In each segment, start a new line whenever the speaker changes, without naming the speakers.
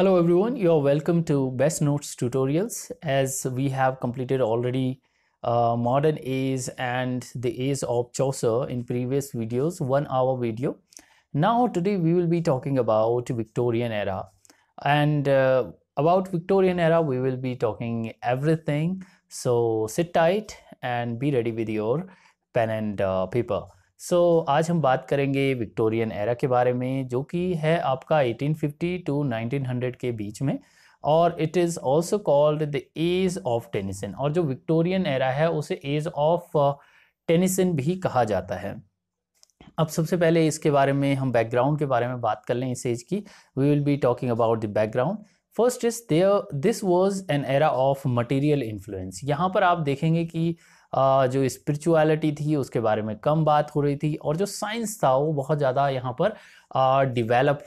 Hello everyone, you are welcome to Best Notes tutorials as we have completed already uh, modern A's and the A's of Chaucer in previous videos, one hour video. Now today we will be talking about Victorian era and uh, about Victorian era we will be talking everything. So sit tight and be ready with your pen and uh, paper. So so, आज हम बात करेंगे Victorian era के बारे में जो कि है आपका 1850 टू 1900 के बीच में और it is also called the age of Tennyson और जो विक्टोरियन एरा है उसे एज ऑफ टेनिसन भी कहा जाता है अब सबसे पहले इसके बारे में हम बैकग्राउंड के बारे में बात कर लें इस एज की we will be talking about the background first is there this was an era of material influence यहाँ पर आप देखेंगे कि uh, जो स्पिरिचुअलिटी थी उसके बारे में कम बात हो रही थी और जो साइंस था वो बहुत ज़्यादा यहाँ पर डिवेलप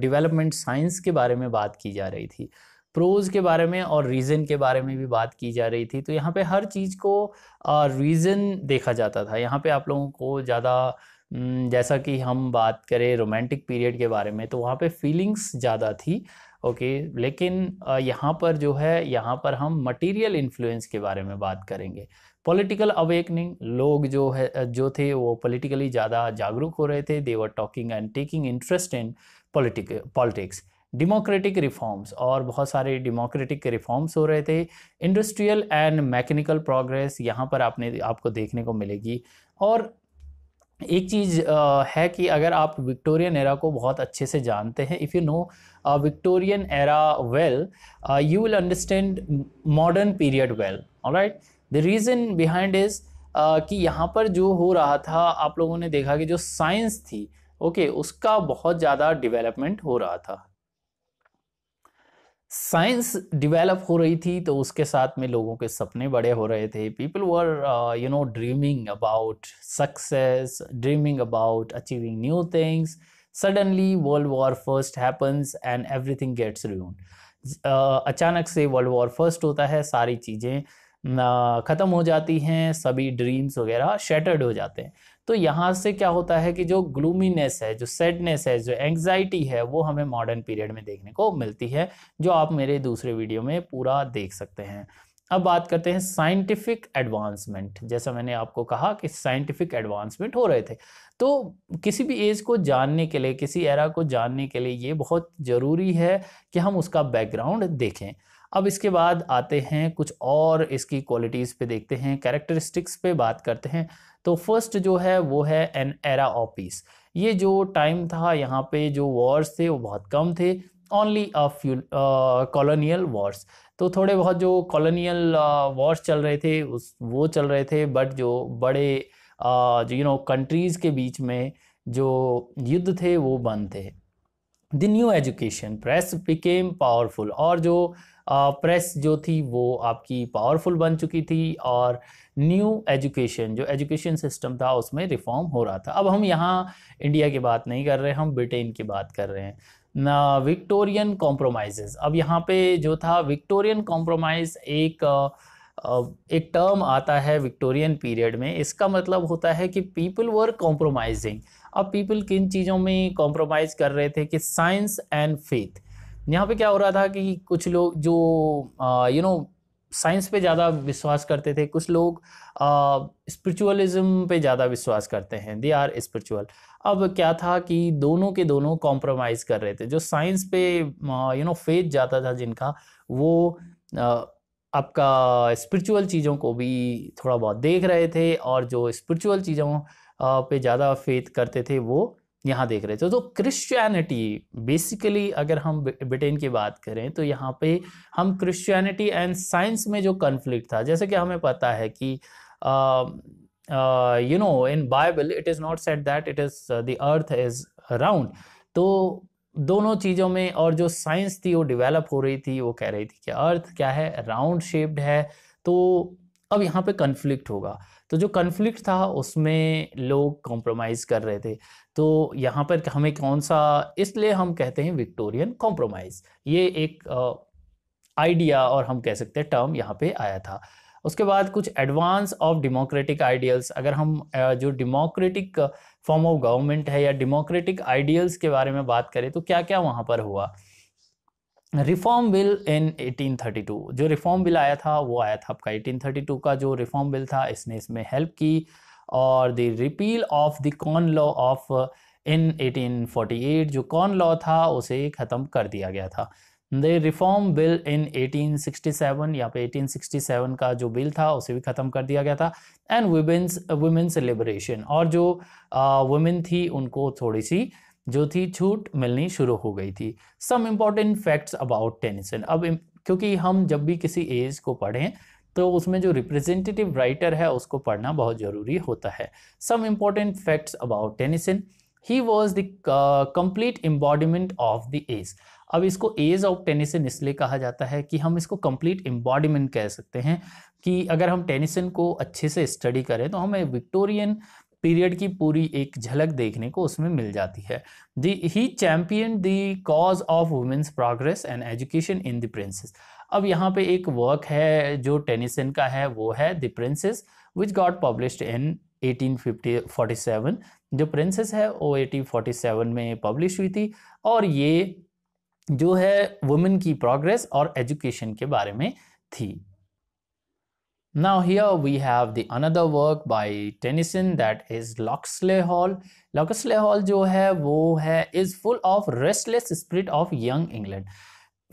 डिवेलपमेंट साइंस के बारे में बात की जा रही थी प्रोज के बारे में और रीज़न के बारे में भी बात की जा रही थी तो यहाँ पे हर चीज़ को रीज़न देखा जाता था यहाँ पे आप लोगों को ज़्यादा जैसा कि हम बात करें रोमांटिक पीरियड के बारे में तो वहाँ पे फीलिंग्स ज़्यादा थी ओके लेकिन यहाँ पर जो है यहाँ पर हम मटेरियल इन्फ्लुएंस के बारे में बात करेंगे पॉलिटिकल अवेकनिंग लोग जो है जो थे वो पॉलिटिकली ज़्यादा जागरूक हो रहे थे they were talking and taking interest in politic politics democratic reforms और बहुत सारे डेमोक्रेटिक रिफॉर्म्स हो रहे थे इंडस्ट्रियल एंड मैकेनिकल प्रोग्रेस यहाँ पर आपने आपको देखने को मिलेगी और एक चीज़ है कि अगर आप विक्टोरियन एरा को बहुत अच्छे से जानते हैं if you know Victorian era well you will understand modern period well right the reason behind is कि यहाँ पर जो हो रहा था आप लोगों ने देखा कि जो साइंस थी ओके okay, उसका बहुत ज़्यादा डेवलपमेंट हो रहा था साइंस डेवलप हो रही थी तो उसके साथ में लोगों के सपने बड़े हो रहे थे people were you know dreaming about success dreaming about achieving new things suddenly world war first happens and everything gets ruined अचानक से वर्ल्ड वॉर फर्स्ट होता है सारी चीज़ें ख़त्म हो जाती हैं सभी ड्रीम्स वगैरह शेटर्ड हो जाते हैं तो यहाँ से क्या होता है कि जो ग्लूमीनेस है जो सैडनेस है जो एंग्जाइटी है वो हमें मॉडर्न पीरियड में देखने को मिलती है जो आप मेरे दूसरे वीडियो में पूरा देख सकते हैं अब बात करते हैं साइंटिफिक एडवांसमेंट जैसा मैंने आपको कहा कि साइंटिफिक एडवांसमेंट हो रहे थे तो किसी भी एज को जानने के लिए किसी एरा को जानने के लिए ये बहुत ज़रूरी है कि हम उसका बैकग्राउंड देखें अब इसके बाद आते हैं कुछ और इसकी क्वालिटीज़ पे देखते हैं कैरेक्टरिस्टिक्स पे बात करते हैं तो फर्स्ट जो है वो है एन एरा ऑफ पीस ये जो टाइम था यहाँ पे जो वॉर्स थे वो बहुत कम थे only a few colonial wars तो थोड़े बहुत जो कॉलोनियल वॉर्स चल रहे थे उस वो चल रहे थे बट जो बड़े यू नो कंट्रीज़ के बीच में जो युद्ध थे वो बंद थे the new education press became powerful और जो प्रेस जो थी वो आपकी पावरफुल बन चुकी थी और न्यू एजुकेशन जो एजुकेशन सिस्टम था उसमें रिफॉर्म हो रहा था अब हम यहाँ इंडिया की बात नहीं कर रहे हम ब्रिटेन की बात कर रहे हैं ना विक्टोरियन कॉम्प्रोमाइज़ अब यहाँ पे जो था विक्टोरियन कॉम्प्रोमाइज़ एक एक टर्म आता है विक्टोरियन पीरियड में इसका मतलब होता है कि पीपल वर कॉम्प्रोमाइजिंग अब पीपल किन चीज़ों में कॉम्प्रोमाइज़ कर रहे थे कि साइंस एंड फेथ यहाँ पे क्या हो रहा था कि कुछ लोग जो यू नो साइंस पे ज़्यादा विश्वास करते थे कुछ लोग स्पिरिचुअलिज्म पे ज़्यादा विश्वास करते हैं दे आर स्पिरिचुअल अब क्या था कि दोनों के दोनों कॉम्प्रोमाइज़ कर रहे थे जो साइंस पे यू नो फेथ जाता था जिनका वो आ, आपका स्पिरिचुअल चीज़ों को भी थोड़ा बहुत देख रहे थे और जो स्पिरिचुअल चीज़ों पे ज़्यादा फेथ करते थे वो यहाँ देख रहे थे तो क्रिश्चियनिटी बेसिकली अगर हम ब्रिटेन की बात करें तो यहाँ पे हम क्रिश्चियनिटी एंड साइंस में जो कन्फ्लिक्ट था जैसे कि हमें पता है कि you know in Bible it is not said that it is the earth is round तो दोनों चीज़ों में और जो साइंस थी वो डेवलप हो रही थी वो कह रही थी कि अर्थ क्या है राउंड शेप्ड है तो अब यहाँ पे कन्फ्लिक्ट होगा तो जो कन्फ्लिक्ट था उसमें लोग कॉम्प्रोमाइज़ कर रहे थे तो यहाँ पर हमें कौन सा इसलिए हम कहते हैं विक्टोरियन कॉम्प्रोमाइज़ ये एक आइडिया और हम कह सकते हैं टर्म यहाँ पे आया था उसके बाद कुछ एडवांस ऑफ डेमोक्रेटिक आइडियल्स अगर हम जो डेमोक्रेटिक फॉर्म ऑफ गवर्नमेंट है या डेमोक्रेटिक आइडियल्स के बारे में बात करें तो क्या क्या वहाँ पर हुआ रिफॉर्म बिल इन 1832 जो रिफॉर्म बिल आया था वो आया था आपका 1832 का जो रिफॉर्म बिल था इसने इसमें हेल्प की और the repeal of the corn law of in 1848 जो कॉन लॉ था उसे ख़त्म कर दिया गया था द रिफॉर्म बिल इन 1867 या पे 1867 का जो बिल था उसे भी ख़त्म कर दिया गया था एंड वुमेंस वुमेंस लिबरेशन और जो वुमेन uh, थी उनको थोड़ी सी जो थी छूट मिलनी शुरू हो गई थी some important facts about Tennyson अब क्योंकि हम जब भी किसी एज को पढ़ें तो उसमें जो रिप्रेजेंटेटिव राइटर है उसको पढ़ना बहुत ज़रूरी होता है some important facts about Tennyson he was the complete embodiment of the age अब इसको एज ऑफ टेनिसन इसलिए कहा जाता है कि हम इसको कंप्लीट एम्बॉडीमेंट कह सकते हैं कि अगर हम टेनिसन को अच्छे से स्टडी करें तो हमें विक्टोरियन पीरियड की पूरी एक झलक देखने को उसमें मिल जाती है the he champion the cause of women's progress and education in the princess अब यहाँ पे एक वर्क है जो टेनिसन का है वो है the princess which got publish in 1847 जो प्रिंसेस है वो 1847 में पब्लिश हुई थी और ये जो है वुमेन की प्रोग्रेस और एजुकेशन के बारे में थी now here we have another work by Tennyson that is Locksley Hall Locksley Hall जो है वो है is full of restless spirit of young England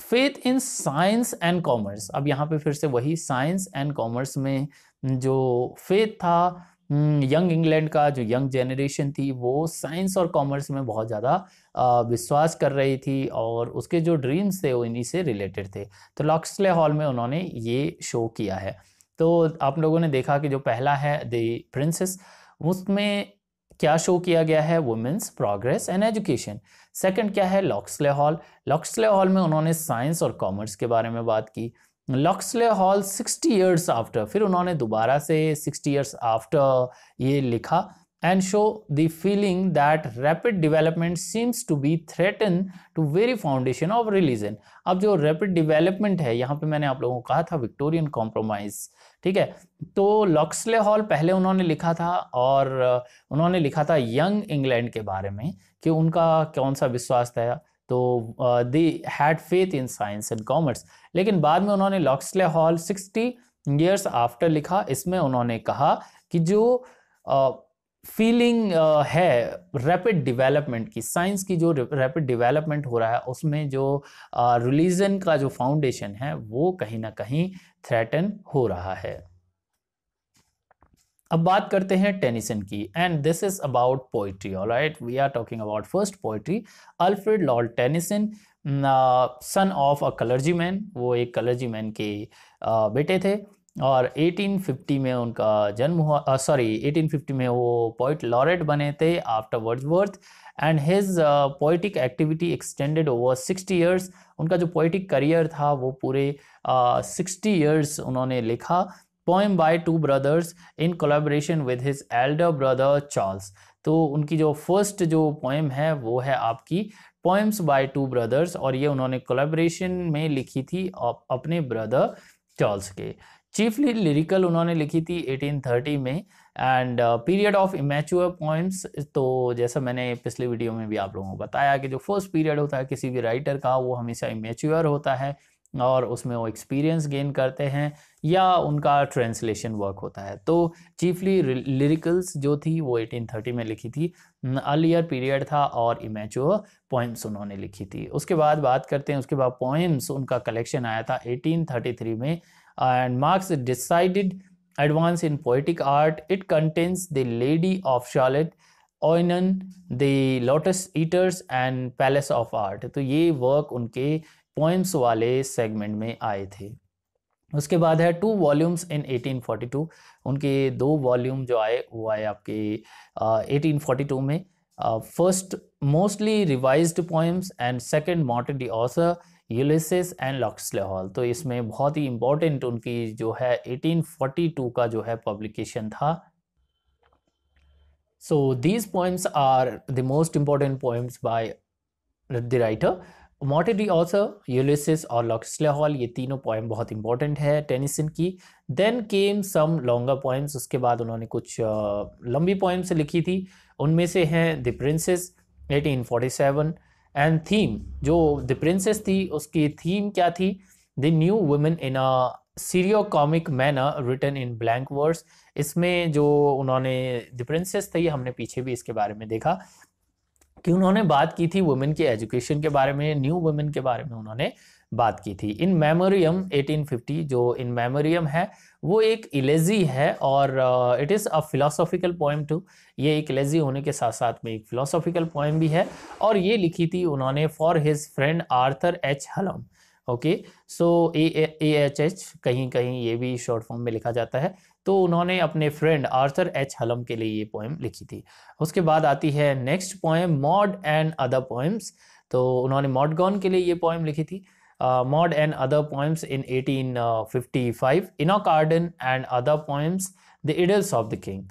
faith in science and commerce अब यहाँ पे फिर से वही साइंस एंड कॉमर्स में जो फेथ था यंग हम्म, इंग्लैंड का जो यंग जनरेशन थी वो साइंस और कॉमर्स में बहुत ज़्यादा विश्वास कर रही थी और उसके जो ड्रीम्स थे वो इन्हीं से रिलेटेड थे तो लॉक्सले हॉल में उन्होंने ये शो किया है तो आप लोगों ने देखा कि जो पहला है द प्रिंसेस उसमें क्या शो किया गया है women's progress and education second क्या है लॉक्सले हॉल लॉक्सले हॉल में उन्होंने साइंस और कॉमर्स के बारे में बात की Locksley Hall sixty years after फिर उन्होंने दोबारा से सिक्सटी ईयर्स आफ्टर ये लिखा and show the feeling that rapid development seems to be threatened to very foundation of religion अब जो rapid development है यहाँ पे मैंने आप लोगों को कहा था विक्टोरियन कॉम्प्रोमाइज ठीक है तो लॉक्सले हॉल पहले उन्होंने लिखा था और उन्होंने लिखा था यंग इंग्लैंड के बारे में कि उनका कौन सा विश्वास था तो the had faith in science and commerce लेकिन बाद में उन्होंने Locksley Hall sixty years after लिखा इसमें उन्होंने कहा कि जो uh, फीलिंग uh, है रैपिड डेवलपमेंट की साइंस की जो रैपिड डेवलपमेंट हो रहा है उसमें जो रिलीजन uh, का जो फाउंडेशन है वो कहीं ना कहीं थ्रेटन हो रहा है अब बात करते हैं टेनिसन की and this is about poetry all right we are talking about first poetry Alfred Lord Tennyson son of a clergy man वो एक कलर्जी मैन के uh, बेटे थे और 1850 में उनका जन्म हुआ सॉरी uh, 1850 में वो पोइट लॉरेट बने थे आफ्टर वर्थ and his poetic activity extended over 60 years उनका जो पोइटिक करियर था वो पूरे सिक्सटी 60 इयर्स उन्होंने लिखा poem by two brothers in collaboration with his elder brother Charles तो उनकी जो फर्स्ट जो पोएम है वो है आपकी पोएम्स बाय टू ब्रदर्स और ये उन्होंने कोलाब्रेशन में लिखी थी अपने ब्रदर चार्ल्स के चीफली लिरिकल उन्होंने लिखी थी 1830 में and period of immature poems तो जैसा मैंने पिछले वीडियो में भी आप लोगों को बताया कि जो फर्स्ट पीरियड होता है किसी भी राइटर का वो हमेशा इमेच्योर होता है और उसमें वो एक्सपीरियंस गेन करते हैं या उनका ट्रांसलेशन वर्क होता है तो चीफली लिरिकल्स जो थी वो 1830 में लिखी थी अर्लियर पीरियड था और इमेचुअर पोइम्स उन्होंने लिखी थी उसके बाद बात करते हैं उसके बाद पोइम्स उनका कलेक्शन आया था 1833 में and marks a decided advance in poetic art. It contains the Lady of Charlotte, Oenone the lotus eaters and palace of art तो ये वर्क उनके पोएम्स वाले सेगमेंट में आए थे उसके बाद है टू वॉल्यूम्स इन 1842 उनके दो वॉल्यूम जो आए वो आए आपके uh, 1842 में first mostly revised poems and second मॉटन d'Arthur Ulysses and Locksley Hall तो इसमें बहुत ही इम्पोर्टेंट उनकी जो है 1842 का जो है पब्लिकेशन था so these poems are the most important poems by the writer Morte d'Arthur Ulysses और लॉक्सले हॉल ये तीनों पोइम बहुत इंपॉर्टेंट है टेनिसन की then came some longer poems उसके बाद उन्होंने कुछ लंबी पोइम्स लिखी थी उनमें से हैं द प्रिंसेस 1847 एंड थीम जो द प्रिंसेस थी उसकी थीम क्या थी the new women in a serio comic manner written in blank words इसमें जो उन्होंने द प्रिंसेस थी हमने पीछे भी इसके बारे में देखा कि उन्होंने बात की थी वुमेन के एजुकेशन के बारे में न्यू वुमेन के बारे में उन्होंने बात की थी इन मेमोरियम 1850 जो इन मेमोरियम है वो एक इलेजी है और it is a philosophical poem too ये एक इलेजी होने के साथ साथ में एक फिलोसॉफिकल पोइम भी है और ये लिखी थी उन्होंने for his friend Arthur H Hallam okay so A H H कहीं कहीं ये भी शॉर्ट फॉर्म में लिखा जाता है तो उन्होंने अपने फ्रेंड आर्थर एच हलम के लिए ये पोएम लिखी थी उसके बाद आती है next poem Maud and other poems तो उन्होंने मॉडगॉन के लिए ये पोएम लिखी थी Uh, Maud and Other Poems in 1855, Enoch Arden and Other Poems, The Idylls of the King.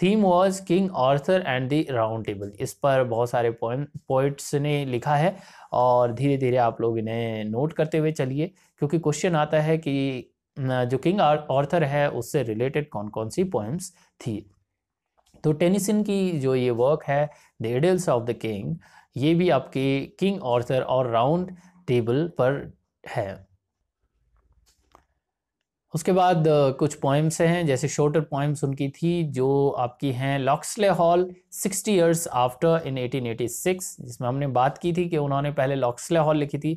Theme was King Arthur and the round table इस पर बहुत सारे पोएम पोइट्स ने लिखा है और धीरे धीरे आप लोग इन्हें नोट करते हुए चलिए क्योंकि क्वेश्चन आता है कि जो किंग आर्थर है उससे रिलेटेड कौन कौन सी पोएम्स थी तो टेनिसन की जो ये वर्क है the Idylls of the King ये भी आपके किंग आर्थर और राउंड टेबल पर है उसके बाद कुछ पोइम्स हैं जैसे शॉर्टर पोइम्स उनकी थी जो आपकी हैं Locksley Hall sixty years after in 1886 जिसमें हमने बात की थी कि उन्होंने पहले लॉक्सले हॉल लिखी थी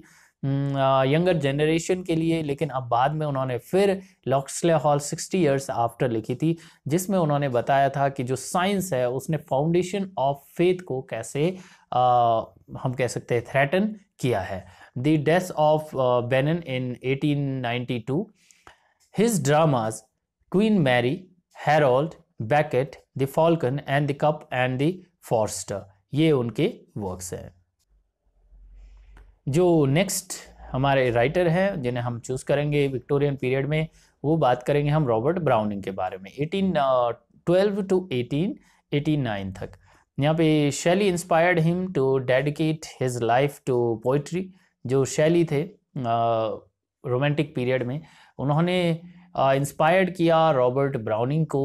यंगर हम्म, जनरेशन के लिए लेकिन अब बाद में उन्होंने फिर Locksley Hall sixty years after लिखी थी जिसमें उन्होंने बताया था कि जो साइंस है उसने फाउंडेशन ऑफ फेथ को कैसे आ, हम कह सकते हैं थ्रेटन किया है the death of uh, Benin in 1892, his dramas Queen Mary, Harold, Beckett, The Falcon and The Cup and The Forster ये उनके वर्क्स हैं जो नेक्स्ट हमारे राइटर हैं जिन्हें हम चूज़ करेंगे विक्टोरियन पीरियड में वो बात करेंगे हम रॉबर्ट ब्राउनिंग के बारे में eighteen twelve to eighteen eighty nine तक यहाँ पे Shelley inspired him to dedicate his life to poetry जो शैली थे रोमांटिक पीरियड में उन्होंने इंस्पायर्ड किया रॉबर्ट ब्राउनिंग को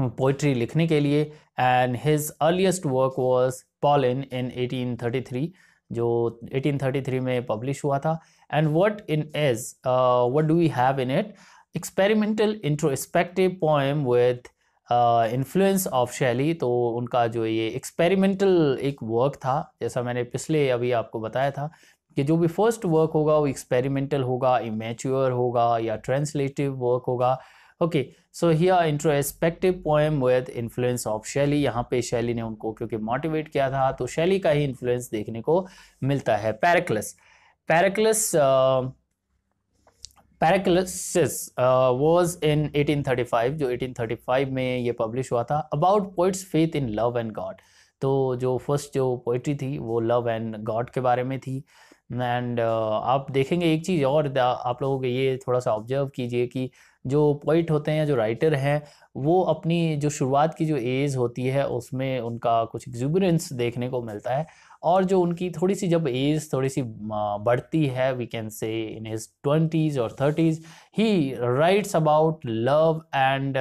पोइट्री हम्म, लिखने के लिए and his earliest work was Pauline in 1833 जो 1833 में पब्लिश हुआ था and what in age what do we have in it experimental introspective poem with influence of शैली तो उनका जो ये एक्सपेरिमेंटल एक वर्क था जैसा मैंने पिछले अभी आपको बताया था कि जो भी फर्स्ट वर्क होगा वो एक्सपेरिमेंटल होगा इमेच्योर होगा या ट्रांसलेटिव वर्क होगा okay so here introspective poem with influence of Shelley यहाँ पे शैली ने उनको क्योंकि मोटिवेट किया था तो शैली का ही इन्फ्लुएंस देखने को मिलता है पैरकलस पैरक्लस पैराक्लिस वॉज इन 1835 जो 1835 में ये पब्लिश हुआ था about poets faith in love and God तो जो फर्स्ट जो पोइट्री थी वो लव एंड गॉड के बारे में थी एंड uh, आप देखेंगे एक चीज़ और आप लोगों के ये थोड़ा सा ऑब्जर्व कीजिए कि जो पोइट होते हैं जो राइटर हैं वो अपनी जो शुरुआत की जो एज होती है उसमें उनका कुछ एग्जूबरेंस देखने को मिलता है और जो उनकी थोड़ी सी जब एज थोड़ी सी बढ़ती है we can say in his twenties और thirties he writes about love and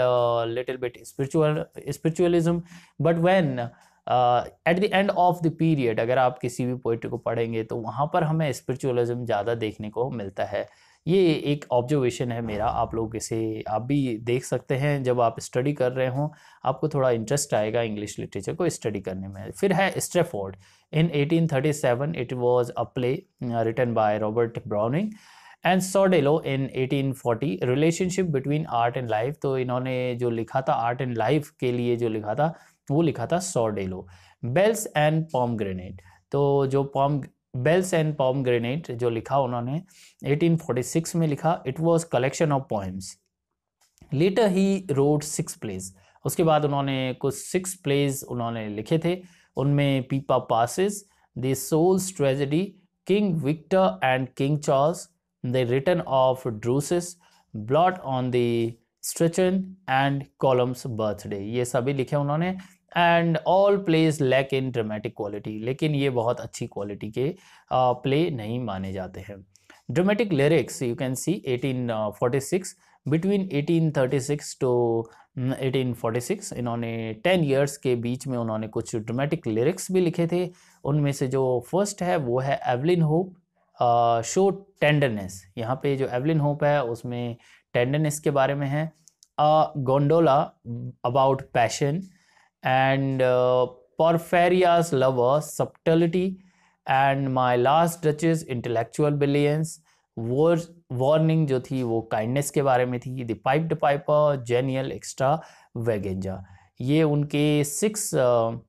little bit spiritual spiritualism but when at the end of the period अगर आप किसी भी पोइट्री को पढ़ेंगे तो वहाँ पर हमें स्पिरिचुअलिज्म ज़्यादा देखने को मिलता है ये एक ऑब्जर्वेशन है मेरा आप लोग इसे आप भी देख सकते हैं जब आप स्टडी कर रहे हों आपको थोड़ा इंटरेस्ट आएगा इंग्लिश लिटरेचर को स्टडी करने में फिर है Strafford in 1837 it was a play written by Robert Browning and Sordello in 1840 relationship between art and life तो इन्होंने जो लिखा था आर्ट एंड लाइफ के लिए जो लिखा था वो लिखा था Sordello bells and pomegranates तो जो पॉम बेल्स एंड पॉम ग्रेनेड जो लिखा उन्होंने 1846 में लिखा it was collection of poems later he wrote six plays उसके बाद उन्होंने कुछ सिक्स प्लेज उन्होंने लिखे थे उनमें Pippa Passes the soul's tragedy King Victor and King Charles the return of Druses blot on the scutcheon and Colombe's birthday ये सभी लिखे उन्होंने and all plays lack in dramatic quality लेकिन ये बहुत अच्छी क्वालिटी के प्ले uh, नहीं माने जाते हैं dramatic lyrics you can see 1846 between 1836 to 1846 इन्होंने 10 इयर्स के बीच में उन्होंने कुछ ड्रामेटिक लिरिक्स भी लिखे थे उनमें से जो फर्स्ट है वो है एवलिन होप शो टेंडरनेस यहाँ पे जो एवलिन होप है उसमें टेंडन इसके बारे में है a gondola about passion and Porphyria's lover subtlety and my last duchess intellectual brilliance वो वार्निंग जो थी वो काइंडनेस के बारे में थी the pied piper genial extravaganza ये उनके सिक्स uh,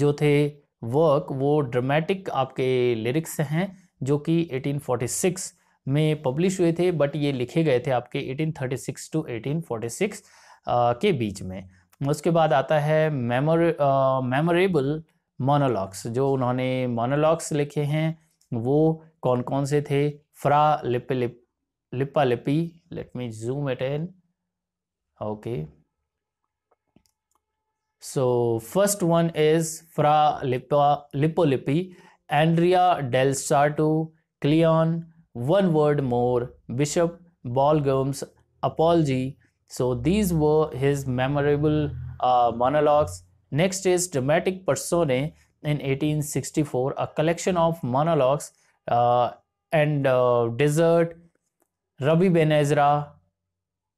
जो थे वर्क वो ड्रामेटिक आपके लिरिक्स हैं जो कि 1846 में पब्लिश हुए थे बट ये लिखे गए थे आपके 1836 टू 1846 के बीच में उसके बाद आता है मेमोर मेमोरेबल मोनोलॉग्स जो उन्होंने मोनोलॉग्स लिखे हैं वो कौन कौन से थे फ्रा लिप लिप लिपा लिपी let me zoom it in okay so first one is Fra Lippo Lippo Lippi Andrea del Sarto Cleon one word more bishop ballgum's apology so these were his memorable uh, monologues next is dramatic personae in 1864 a collection of monologues uh, and uh, desert rabbi ben ezra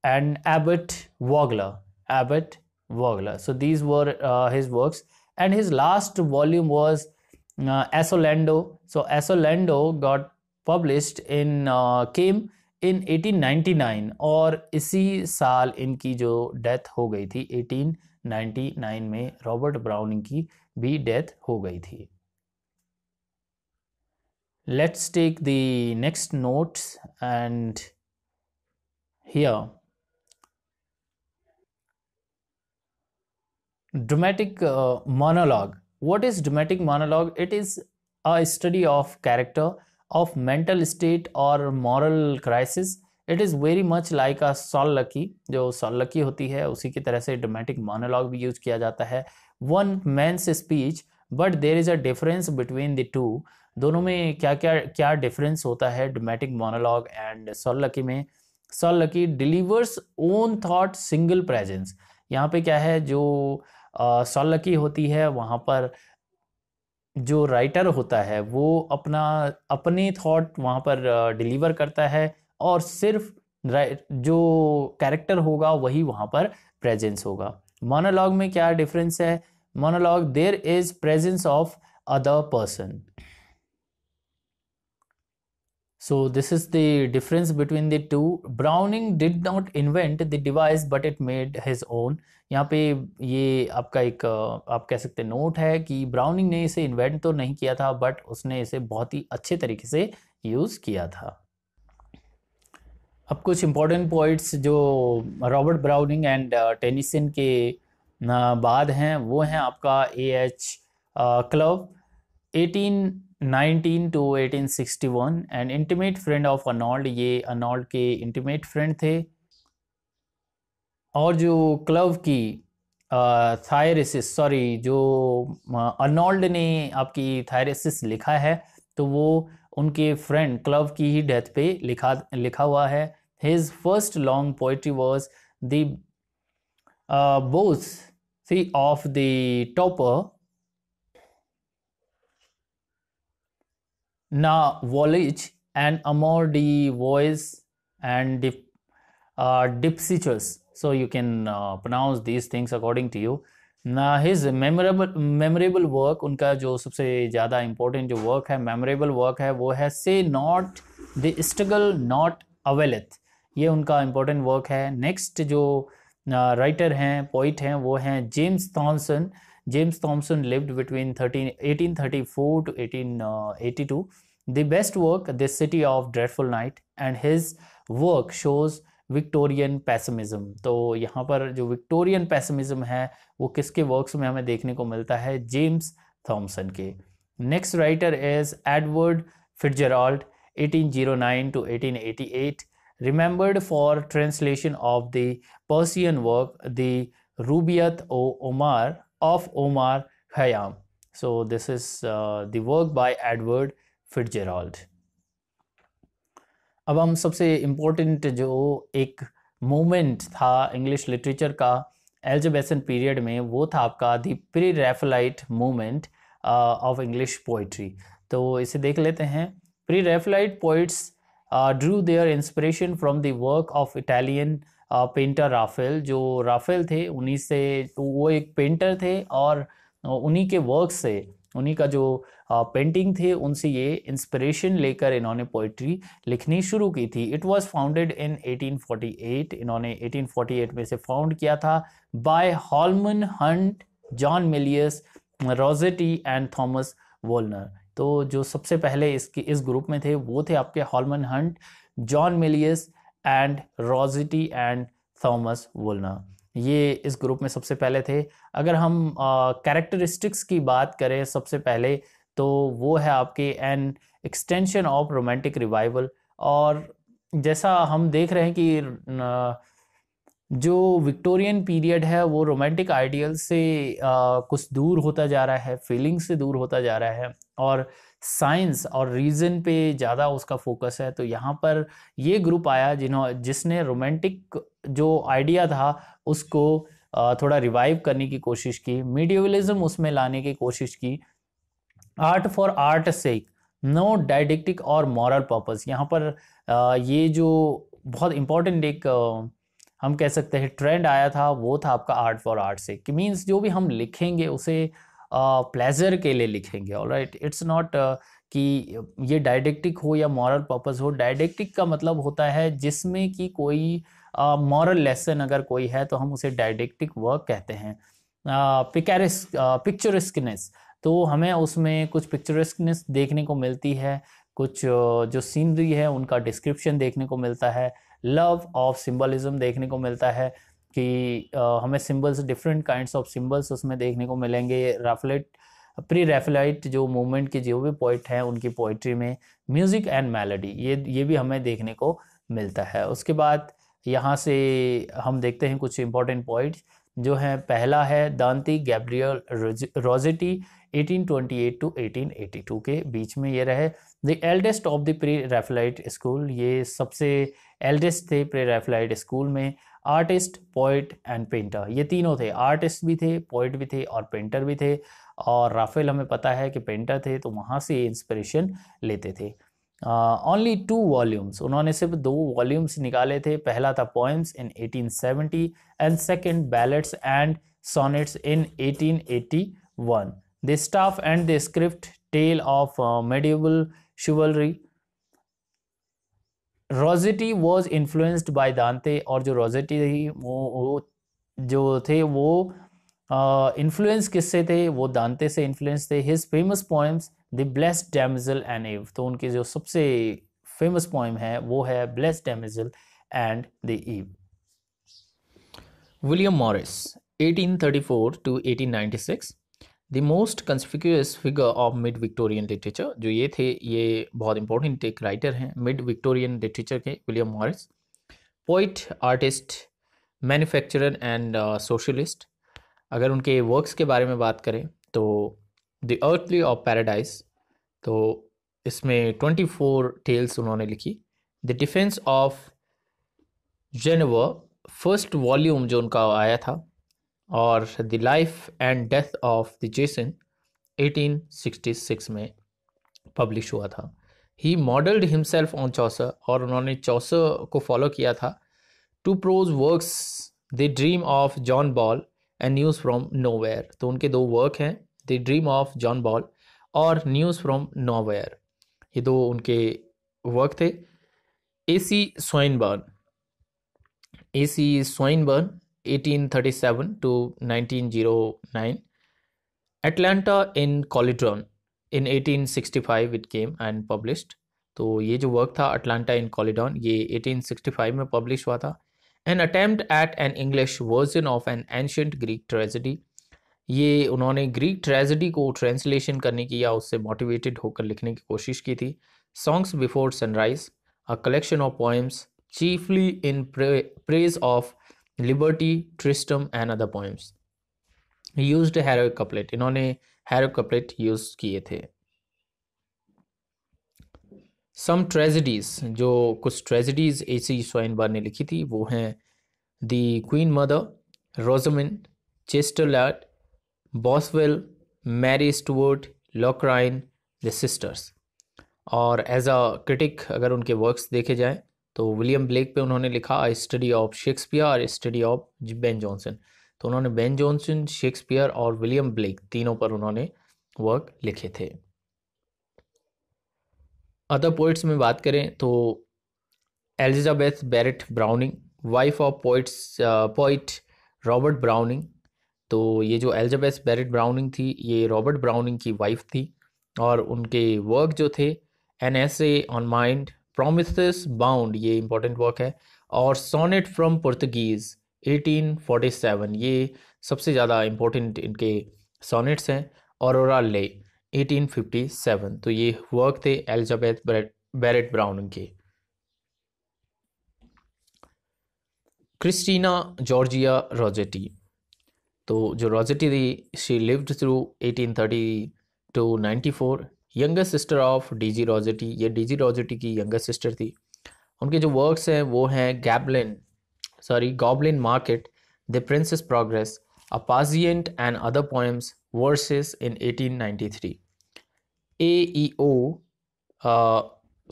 and abbot wogler abbot wagler so these were uh, his works and his last volume was uh, Asolando. So Asolando got published in uh, came in 1899 और इसी साल इनकी जो death हो गई थी 1899 में Robert browning की भी डेथ हो गई थी let's take the next notes and here dramatic uh, monologue what is dramatic monologue it is a study of character of mental state और moral crisis it is very much like a soliloquy जो soliloquy होती है उसी की तरह से डोमेटिक monologue भी use किया जाता है one man's speech but there is a difference between the two दोनों में क्या क्या क्या डिफरेंस होता है dramatic monologue and soliloquy में soliloquy delivers own thought single presence यहाँ पे क्या है जो सॉल लकी होती है वहाँ पर जो राइटर होता है वो अपना अपने थॉट वहाँ पर डिलीवर करता है और सिर्फ जो कैरेक्टर होगा वही वहाँ पर प्रेजेंस होगा मोनोलॉग में क्या डिफरेंस है monologue there is presence of other person So this is the difference between the two. Browning did not invent the device, but it made his own. यहाँ पे ये आपका एक आप कह सकते हैं नोट है कि ब्राउनिंग ने इसे इन्वेंट तो नहीं किया था बट उसने इसे बहुत ही अच्छे तरीके से यूज़ किया था अब कुछ इम्पोर्टेंट पॉइंट्स जो रॉबर्ट ब्राउनिंग एंड टेनिसन के बाद हैं वो हैं आपका A H Clough eighteen nineteen to eighteen sixty one and intimate friend of Arnold ये अनॉल्ड के इंटीमेट फ्रेंड थे और जो क्लब की थायरेसिस सॉरी जो अनॉल्ड ने आपकी थायरेसिस लिखा है तो वो उनके फ्रेंड क्लब की ही डेथ पे लिखा लिखा हुआ है his first long poetry was the Bothie of the Tober-na-Vuolich and Amours de Voyage and the so you can pronounce can things according to you ना हिज मेमोरेबल मेमोरेबल वर्क उनका जो सबसे ज़्यादा important जो work है memorable work है वो है say not the struggle nought availeth ये उनका इम्पोर्टेंट वर्क है नेक्स्ट जो राइटर हैं पोइट हैं वो हैं James Thomson James Thomson lived between 13, 1834 to 1882. The best work, The City of Dreadful Night, and his work shows Victorian pessimism तो यहाँ पर जो विक्टोरियन पैसमिज्म है वो किसके वर्क्स में हमें देखने को मिलता है जेम्स थॉमसन के next writer is Edward Fitzgerald 1809 to 1888 remembered for translation of the Persian work The Rubiyat o Omar of Omar Khayyam. So this is uh, the work by Edward Fitzgerald. अब हम सबसे important जो एक moment था English literature का एल्जबेसन period में वो था आपका the pre Raphaelite movement of English poetry तो इसे देख लेते हैं pre Raphaelite poets drew their inspiration from the work of Italian painter Raphael जो राफेल थे उन्हीं से तो वो एक पेंटर थे और उन्हीं के वर्क से उन्हीं का जो पेंटिंग थे उनसे ये इंस्पिरेशन लेकर इन्होंने पोइट्री लिखनी शुरू की थी इट वाज फाउंडेड इन 1848 इन्होंने 1848 में से फाउंड किया था by Holman Hunt John Millais Rossetti and Thomas Woolner तो जो सबसे पहले इसके इस ग्रुप में थे वो थे आपके Holman Hunt John Millais and Rossetti and Thomas Woolner ये इस ग्रुप में सबसे पहले थे अगर हम कैरेक्टरिस्टिक्स की बात करें सबसे पहले तो वो है आपके an extension of romantic revival और जैसा हम देख रहे हैं कि जो विक्टोरियन पीरियड है वो रोमांटिक आइडियल से कुछ दूर होता जा रहा है फीलिंग से दूर होता जा रहा है और साइंस और रीज़न पे ज़्यादा उसका फोकस है तो यहाँ पर ये ग्रुप आया जिन्हों जिसने रोमांटिक जो आइडिया था उसको थोड़ा रिवाइव करने की कोशिश की मीडियोलिज्म उसमें लाने की कोशिश की art for art sake no didactic और मॉरल पर्पस यहाँ पर ये जो बहुत इंपॉर्टेंट एक हम कह सकते हैं ट्रेंड आया था वो था आपका आर्ट फॉर आर्ट से कि मीन्स जो भी हम लिखेंगे उसे प्लेजर के लिए लिखेंगे और राइट इट्स नॉट कि ये डायडेक्टिक हो या मॉरल पर्पज़ हो डायडेक्टिक का मतलब होता है जिसमें कि कोई मॉरल लेसन अगर कोई है तो हम उसे डायडेक्टिक वर्क कहते हैं पिकैरिस पिक्चरिस्कनेस तो हमें उसमें कुछ पिक्चरिस्कनेस देखने को मिलती है कुछ जो सीनरी है उनका डिस्क्रिप्शन देखने को मिलता है लव ऑफ सिंबलिज्म देखने को मिलता है कि हमें symbols different kinds of symbols उसमें देखने को मिलेंगे राफलेट प्री रेफलाइट जो मूवमेंट के जो भी पोइट हैं उनकी पोइट्री में म्यूज़िक एंड मेलोडी ये ये भी हमें देखने को मिलता है उसके बाद यहाँ से हम देखते हैं कुछ इंपॉर्टेंट पॉइंट जो हैं पहला है दांती गैब्रियल रोजिटी 1828 टू 1882 के बीच में ये रहे the eldest of the pre Raphaelite school ये सबसे एल्डेस्ट थे प्री रेफलाइट स्कूल में आर्टिस्ट पोइट एंड पेंटर ये तीनों थे आर्टिस्ट भी थे पोइट भी थे और पेंटर भी थे और राफेल हमें पता है कि पेंटर थे तो वहाँ से ये इंस्पिरेशन लेते थे ओनली टू वॉल्यूम्स उन्होंने सिर्फ दो वॉल्यूम्स निकाले थे पहला था poems in 1870 and second ballads and sonnets in 1881 the staff and the script tale of medieval chivalry Rossetti was influenced by Dante और जो रोजिटी थी वो, वो जो थे वो इन्फ्लुएंस uh, किससे थे वो दानते से इन्फ्लुएंस थे his famous poems the blessed damozel and Eve तो उनके जो सबसे फेमस पोएम है वो है blessed damozel and the Eve William Morris 1834 to 1896 the most conspicuous figure of mid Victorian literature जो ये थे ये बहुत इंपॉर्टेंट एक राइटर हैं मिड विक्टोरियन लिटरेचर के William Morris poet artist manufacturer and socialist अगर उनके वर्क्स के बारे में बात करें तो द अर्थली ऑफ पैराडाइज तो इसमें ट्वेंटी फोर टेल्स उन्होंने लिखी the defence of Guenevere first volume जो उनका आया था और the life and death of the Jason 1866 में पब्लिश हुआ था he modelled himself on Chaucer और उन्होंने चौसर को फॉलो किया था two prose works the dream of John Ball and news from nowhere तो उनके दो वर्क हैं the dream of John Ball और न्यूज़ फ्रॉम नोवेयर ये दो उनके वर्क थे ए सी स्वाइनबर्न ए सी स्वाइनबर्न 1837 to 1909 atlanta in Collidron in 1865 it came and published तो ये जो वर्क था अटलांटा इन कॉलिडॉन ये 1865 में पब्लिश हुआ था an attempt at an English version of an ancient Greek tragedy ये उन्होंने ग्रीक ट्रेजिडी को ट्रांसलेशन करने की या उससे मोटिवेटेड होकर लिखने की कोशिश की थी songs before sunrise a collection of poems chiefly in praise of liberty Tristram and other poems use heroic couplet इन्होंने हेरोइक कपलेट यूज किए थे सम ट्रेजिडीज जो कुछ ट्रेजिडीज ए सी स्वाइनबार ने लिखी थी वो हैं the queen mother Rosamond Chastelard Bothwell Mary Stuart Locrine the sisters और एज अ क्रिटिक अगर उनके वर्क्स देखे जाएं तो विलियम ब्लेक पे उन्होंने लिखा स्टडी ऑफ शेक्सपियर और स्टडी ऑफ बेन जॉनसन तो उन्होंने बेन जॉनसन शेक्सपियर और विलियम ब्लेक तीनों पर उन्होंने वर्क लिखे थे अदर पोइट्स में बात करें तो Elizabeth Barrett Browning wife of poets poet Robert Browning तो ये जो एलिजाबेथ बैरेट ब्राउनिंग थी ये रॉबर्ट ब्राउनिंग की वाइफ थी और उनके वर्क जो थे an essay on mind Prometheus bound ये इंपॉर्टेंट वर्क है और सोनेट फ्रॉम पुर्तगीज़ 1847 ये सबसे ज़्यादा इम्पोर्टेंट इनके सोनेट्स हैं और ले 1857 तो ये वर्क थे एलिजाबेथ बैरेट ब्राउन के क्रिस्टीना जॉर्जिया रॉजेटी तो जो रॉजेटी थी she lived through 1830 to 94 younger sister of D G Rossetti ये डी जी रॉजेटी की यंगर सिस्टर थी उनके जो वर्क्स हैं वो हैं goblin sorry goblin market the prince's progress a pageant and other poems verses in 1893 A E O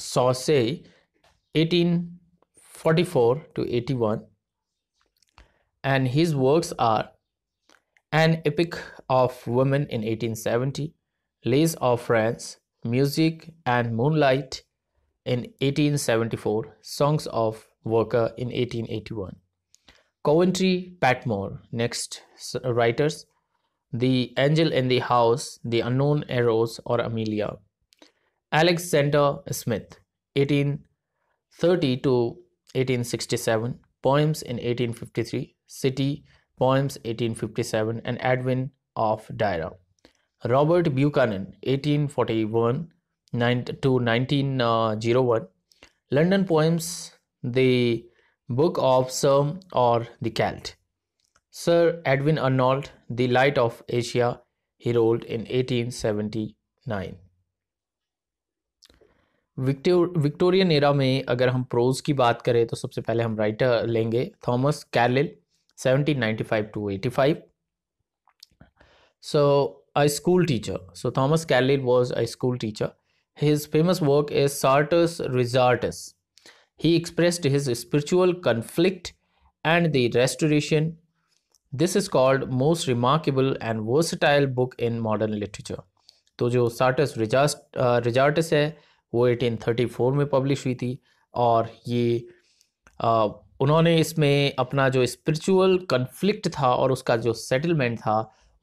सॉसे four two 81 and his are are epic of women in eighteen 1870, Liz of France, Music and Moonlight in 1874, Songs of Worker in 1881. Coventry Patmore, next writers, The Angel in the House, The Unknown Arrows or Amelia. Alexander Smith, 1830 to 1867, Poems in 1853, City, Poems 1857, and Edwin of Dira. Robert Buchanan eighteen forty one two nineteen zero one London poems the book of सर्म और the Celt sir Edwin Arnold the light of Asia he rolled in eighteen seventy Victorian era में अगर हम pros की बात करें तो सबसे पहले हम राइटर लेंगे Thomas Carlyle seventeen ninety five to eighty five so a school teacher. So Thomas Carlyle was a school teacher. His famous work is Sartor's Resartus. He expressed his spiritual conflict and the restoration. This is called most remarkable and versatile book in modern literature. तो जो सार्टस रिजार्टस है वो 1834 में publish हुई थी और ये आ, उन्होंने इसमें अपना जो स्पिरिचुअल कन्फ्लिक्ट था और उसका जो सेटलमेंट था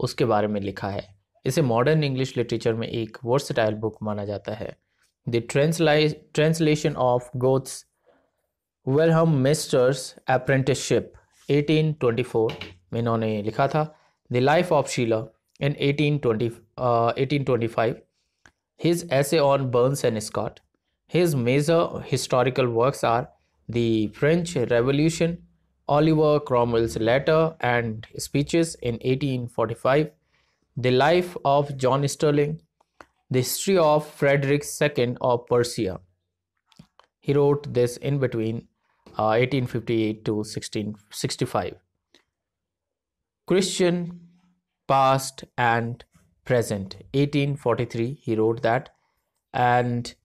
उसके बारे में लिखा है इसे मॉडर्न इंग्लिश लिटरेचर में एक वर्सटाइल बुक माना जाता है the translation of Goethe's Wilhelm Meister's apprenticeship 1824 में इन्होंने लिखा था the life of Schiller in 1820 1825 his essay on Burns and Scott. His major historical works are The French Revolution, Oliver Cromwell's Letter and Speeches in 1845, The Life of John Sterling, The History of Frederick II of Persia. He wrote this in between uh, 1858 to 1665. Christian Past and Present, 1843, he wrote that and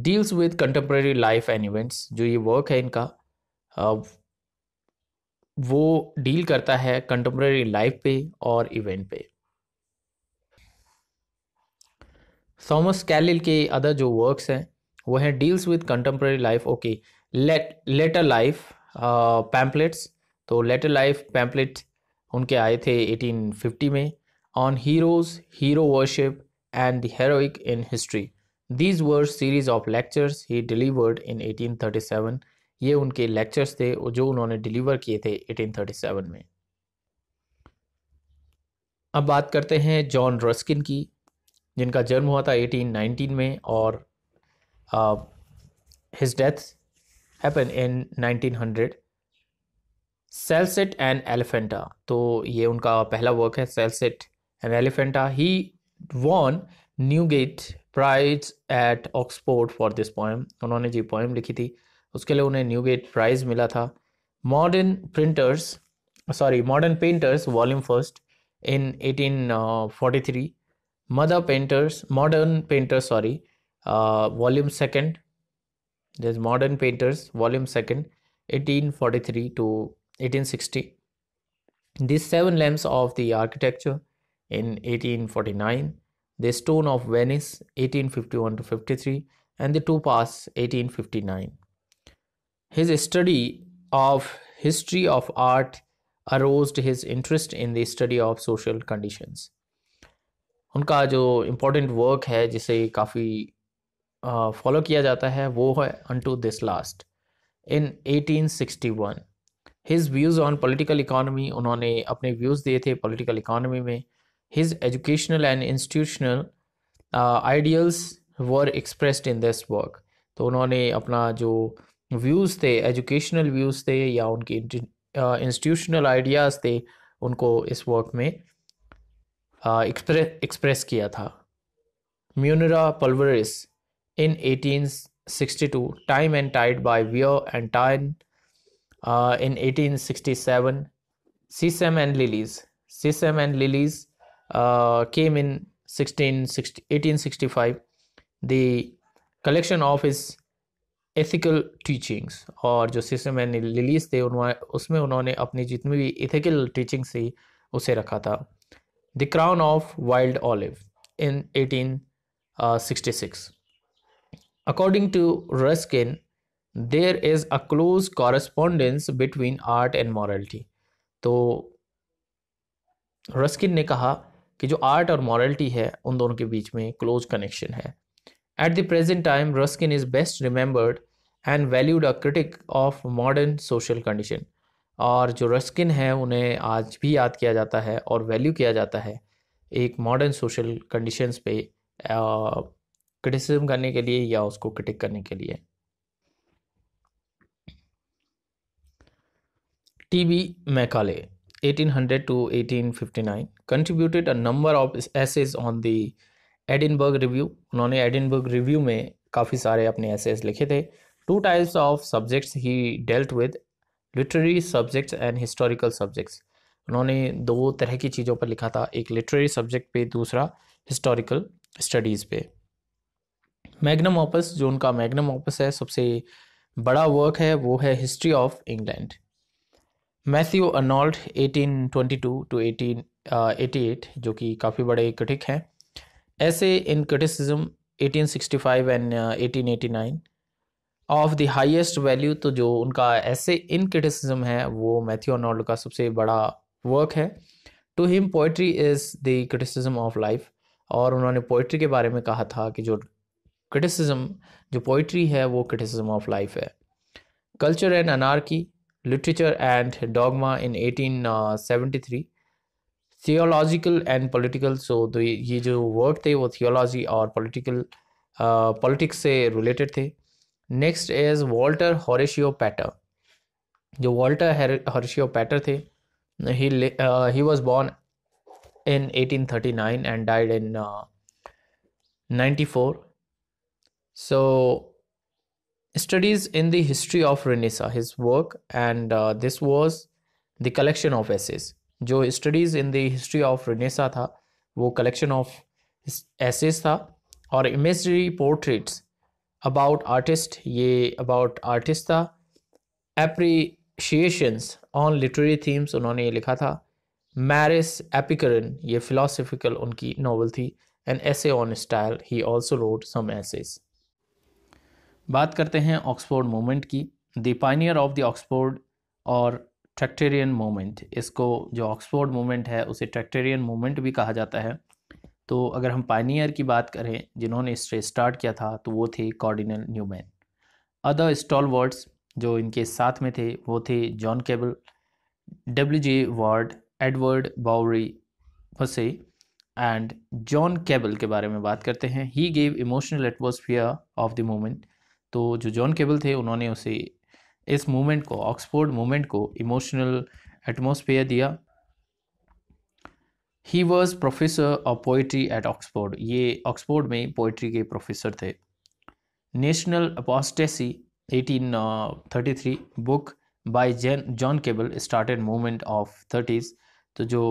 deals with contemporary life and events. जो ये work है इनका वो deal करता है contemporary life पे और event पे थॉमस कैलिल के अदर जो वर्क्स हैं वो हैं deals with contemporary life okay latter life pamphlets तो लेटर लाइफ पैम्पलेट उनके आए थे 1850 में on heroes hero worship and the in history these were series of lectures he delivered in 1837 ये उनके लेक्चर्स थे और जो उन्होंने डिलीवर किए थे 1837 में अब बात करते हैं जॉन रस्किन की जिनका जन्म हुआ था 1819 में और his death happen in 1900 Salsette and Elephanta तो ये उनका पहला वर्क है Salsette and Elephanta he won Newgate prize at Oxford for this poem उन्होंने जी पोएम लिखी थी उसके लिए उन्हें न्यूगेट प्राइज़ मिला था modern printers sorry modern painters volume first in 1843 mother painters modern painters sorry uh, volume second there's modern painters volume second 1843 to 1860 these seven lamps of the architecture in 1849 the stone of venice 1851 to 53 and the two pass 1859 His study of history of art aroused his interest in the study of social conditions. उनका जो important work है जिसे काफ़ी follow किया जाता है वो है unto this last in 1861 his views on political economy उन्होंने अपने व्यूज़ दिए थे पॉलिटिकल इकोनॉमी में his educational and institutional ideals were expressed in this work तो उन्होंने अपना जो uh, व्यूज़ थे एजुकेशनल व्यूज़ थे या उनके इंस्टीट्यूशनल आइडियाज़ थे उनको इस वर्क में एक्सप्रेस किया था Munera Pulveris in 1862 time and tide by wear and Tyne in 1867 sesame and lilies sesame and lilies came in 1660 1865 the collection of his ethical teachings और जो सिस्टम मैन लिलीज थे उन्होंने उसमें उन्होंने अपनी जितनी भी एथिकल टीचिंग्स थी उसे रखा था the crown of wild olive in six according to Ruskin there is a close correspondence between art and morality तो रस्किन ने कहा कि जो आर्ट और मॉरलिटी है उन दोनों के बीच में क्लोज कनेक्शन है at the present time Ruskin is best remembered and valued a critic of modern social condition और जो रस्किन है उन्हें आज भी याद किया जाता है और वैल्यू किया जाता है एक मॉडर्न सोशल कंडीशंस पे क्रिटिसिज्म करने के लिए या उसको क्रिटिक करने के लिए T B Macaulay 1800 to 1859 contributed a number of essays on the Edinburgh review उन्होंने एडिनबर्ग रिव्यू में काफ़ी सारे अपने एसेज लिखे थे two types of subjects he dealt with literary subjects and historical subjects उन्होंने दो तरह की चीज़ों पर लिखा था एक लिटरेरी सब्जेक्ट पे दूसरा हिस्टोरिकल स्टडीज़ पे मैग्नम ऑपस जो उनका मैग्नम ऑपस है सबसे बड़ा वर्क है वो है history of England Matthew Arnold 1822 to 1888 जो कि काफ़ी बड़े क्रिटिक हैं essays in criticism 1865 and 1889 of the highest value तो जो उनका ऐसे इन क्रिटिसिज्म है वो मैथ्यू अर्नोल्ड का सबसे बड़ा वर्क है to him poetry is the criticism of life और उन्होंने पोइट्री के बारे में कहा था कि जो क्रिटिसिज्म जो पोइट्री है वो क्रिटिसिज्म ऑफ लाइफ है culture and anarchy literature and dogma in 1873 theological and political so ये जो वर्क थे वो थियोलॉजी और पोलिटिकल पॉलिटिक्स uh, से रिलेटेड थे Next is Walter Horatio Pater जो Walter Horatio पैटर थे uh, he was born in 1839 and died in uh, 94 so studies in the history of renaissance his work and uh, this was the collection of essays जो studies in the history of renaissance था वो collection of essays था और imaginary portraits about artist ये about artist था appreciations on literary themes उन्होंने ये लिखा था मैरिस एपिकरन ये फिलोसफिकल उनकी नावल थी and essay on style he also wrote some essays बात करते हैं ऑक्सफोर्ड मोमेंट की the pioneer of the Oxford और ट्रैक्टेरियन मोमेंट इसको जो ऑक्सफोर्ड मोमेंट है उसे ट्रैक्टेरियन मोमेंट भी कहा जाता है तो अगर हम पाइनियर की बात करें जिन्होंने इस स्टार्ट किया था तो वो थे Cardinal Newman other stalwarts जो इनके साथ में थे वो थे John Keble W J Ward Edward Bouverie Pusey and John cable के बारे में बात करते हैं he gave emotional atmosphere of the movement तो जो जॉन केबल थे उन्होंने उसे इस मूवमेंट को ऑक्सफोर्ड मूवमेंट को इमोशनल एटमोसफियर दिया he was professor of poetry at Oxford ये ऑक्सफोर्ड में पोइट्री के प्रोफेसर थे national apostasy 1833 book by Jan John Keble started movement of thirties तो जो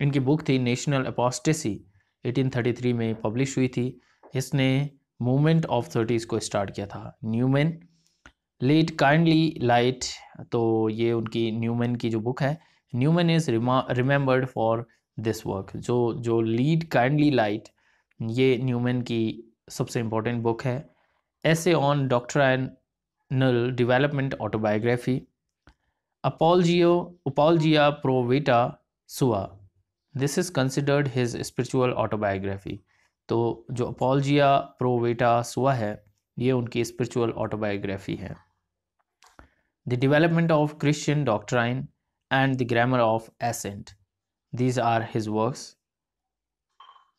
इनकी बुक थी नेशनल अपोस्टेसी 1833 में पब्लिश हुई थी इसने मूवमेंट ऑफ थर्टीज़ को स्टार्ट किया था न्यूमैन लेट काइंडली लाइट तो ये उनकी न्यूमैन की जो बुक है न्यूमैन इज़ रिमा रिमेंबर्ड फॉर दिस वर्क जो जो लीड काइंडली लाइट ये न्यूमैन की सबसे इम्पोर्टेंट बुक है essay on doctrinal development autobiography अपॉलजियो Apologia pro vita sua this is considered his spiritual autobiography तो जो अपॉलजिया प्रोवेटा सुआ है ये उनकी स्पिरिचुअल ऑटोबायोग्राफी है the development of Christian doctor and the grammar of assent These are his works.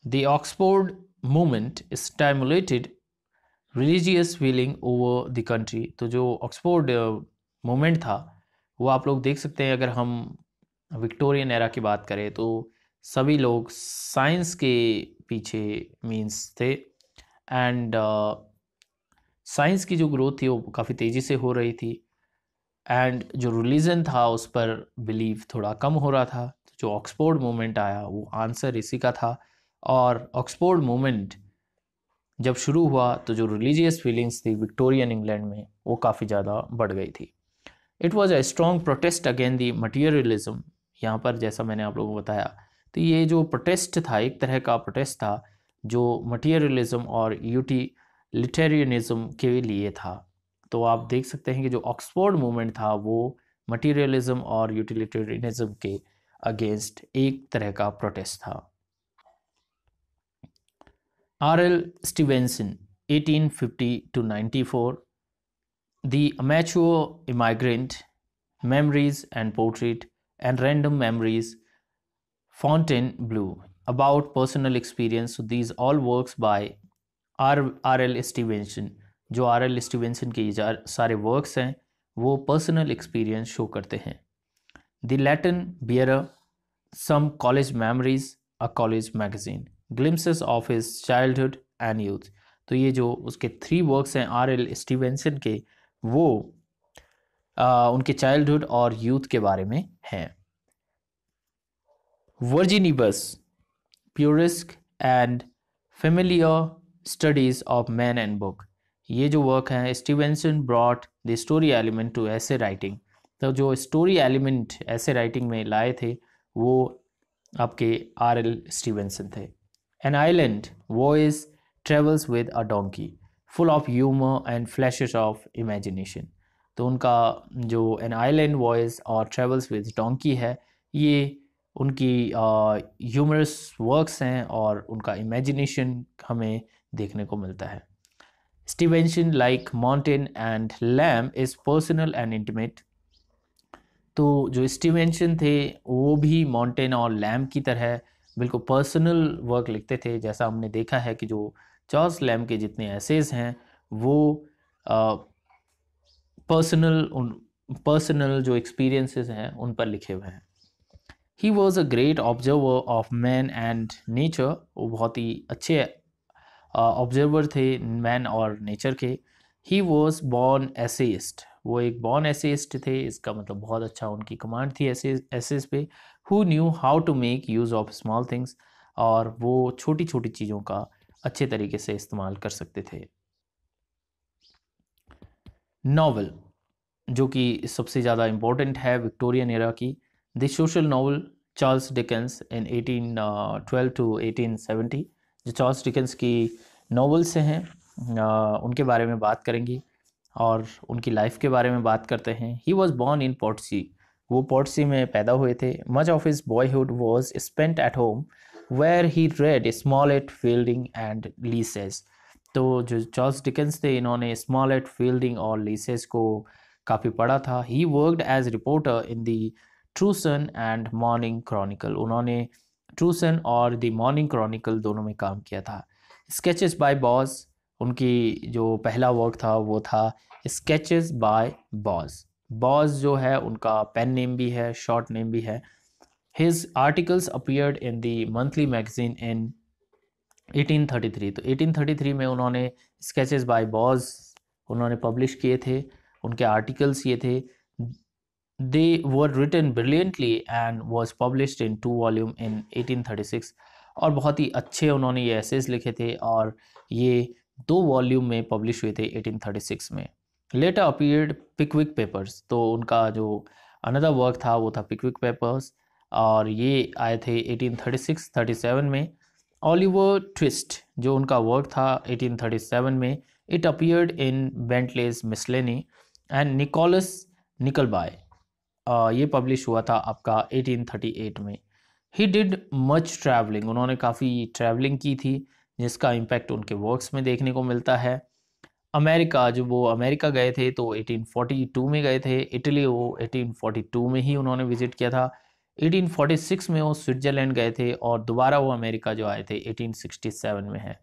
The Oxford movement stimulated religious feeling over the country तो जो Oxford movement uh, था वो आप लोग देख सकते हैं अगर हम विक्टोरियन एरा की बात करें तो सभी लोग साइंस के पीछे मीन्स थे एंड साइंस uh, की जो ग्रोथ थी वो काफ़ी तेज़ी से हो रही थी एंड जो रिलीजन था उस पर बिलीव थोड़ा कम हो रहा था जो ऑक्सफोर्ड मूवमेंट आया वो आंसर इसी का था और ऑक्सफोर्ड मूवमेंट जब शुरू हुआ तो जो रिलीजियस फीलिंग्स थी विक्टोरियन इंग्लैंड में वो काफ़ी ज़्यादा बढ़ गई थी it was a strong protest again the materialism यहाँ पर जैसा मैंने आप लोगों को बताया तो ये जो प्रोटेस्ट था एक तरह का प्रोटेस्ट था जो मटीरियलिज्म और यूटी लिटेरियनिज्म के लिए था तो आप देख सकते हैं कि जो ऑक्सफोर्ड मूवमेंट था वो मटीरियलिज्म और यूटिलिटेरियनिज्म के अगेंस्ट एक तरह का प्रोटेस्ट था R L eighteen fifty two four the amateur emigrant memories and portraits and random memories Fontainebleau about personal experience these all work by R R L Stevenson जो R L Stevenson के सारे works हैं वो personal experience show करते हैं The Latin bearer some college memories, a college magazine, glimpses of his childhood and youth. तो ये जो उसके थ्री वर्क्स हैं आर एल स्टीवेंसन के वो आ, उनके चाइल्डहुड और यूथ के बारे में हैं Virginibus Puerisque and familiar studies of man and book ये जो वर्क है Stevenson brought the story element to essay writing तो जो स्टोरी एलिमेंट ऐसे राइटिंग में लाए थे वो आपके आर एल स्टीवेंसन थे an inland voyage travels with a donkey full of humour and flashes of imagination तो उनका जो एन आइलैंड वॉइस और ट्रेवल्स विद डोंकी है ये उनकी ह्यूमरस वर्क्स हैं और उनका इमेजिनेशन हमें देखने को मिलता है Stevenson like Montaigne and Lamb is personal and intimate तो जो स्टीवेंशन थे वो भी माउंटेन और लैम की तरह बिल्कुल पर्सनल वर्क लिखते थे जैसा हमने देखा है कि जो चार्ल्स लैम के जितने एसेज हैं वो पर्सनल उन पर्सनल जो एक्सपीरियंसेस हैं उन पर लिखे हुए हैं he was a great observer of man and nature वो बहुत ही अच्छे ऑब्जर्वर थे मैन और नेचर के ही वॉज बॉर्न एसेस्ट वो एक बॉर्न एसेस्ट थे इसका मतलब बहुत अच्छा उनकी कमांड थी ऐसे एसेस पे who knew how to make use of small things और वो छोटी छोटी चीज़ों का अच्छे तरीके से इस्तेमाल कर सकते थे नावल जो कि सबसे ज़्यादा इम्पोर्टेंट है विक्टोरियन एरा की the social novel Charles Dickens in 1812 to seventy जो चार्ल्स डिकेंस की नावल्स हैं uh, उनके बारे में बात करेंगी और उनकी लाइफ के बारे में बात करते हैं ही वॉज बॉर्न इन पोर्टसी वो पोर्टसी में पैदा हुए थे much of his boyhood was spent at home where he read Smollett Fielding and Lesage तो जो चार्ल्स डिकेंस थे इन्होंने स्मॉल एट फील्डिंग और लीसेस को काफ़ी पढ़ा था he worked as reporter in the True Sun and Morning Chronicle उन्होंने ट्रू सन और द मॉर्निंग क्रॉनिकल दोनों में काम किया था स्केचेस बाय बॉस उनकी जो पहला वर्क था वो था स्केचेस बाय बॉज बॉज जो है उनका पेन नेम भी है शॉर्ट नेम भी है his articles appeared in the monthly magazine in 1833 तो 1833 में उन्होंने स्केचेस बाय बॉज उन्होंने पब्लिश किए थे उनके आर्टिकल्स ये थे they were written brilliantly and was publish in two volume in 1836 और बहुत ही अच्छे उन्होंने ये एसेज लिखे थे और ये दो वॉल्यूम में पब्लिश हुए थे 1836 में लेटर अपीयर्ड पिकविक पेपर्स तो उनका जो अनदर वर्क था वो था पिकविक पेपर्स और ये आए थे 1836 37 में ओलिवर ट्विस्ट जो उनका वर्क था 1837 में it appeared in Bentley's Miscellany and Nicholas Nickleby ये पब्लिश हुआ था आपका 1838 में ही डिड मच ट्रैवलिंग उन्होंने काफ़ी ट्रैवलिंग की थी जिसका इम्पैक्ट उनके वर्क्स में देखने को मिलता है अमेरिका जब वो अमेरिका गए थे तो 1842 में गए थे इटली वो 1842 में ही उन्होंने विज़िट किया था 1846 में वो स्विट्ज़रलैंड गए थे और दोबारा वो अमेरिका जो आए थे 1867 में है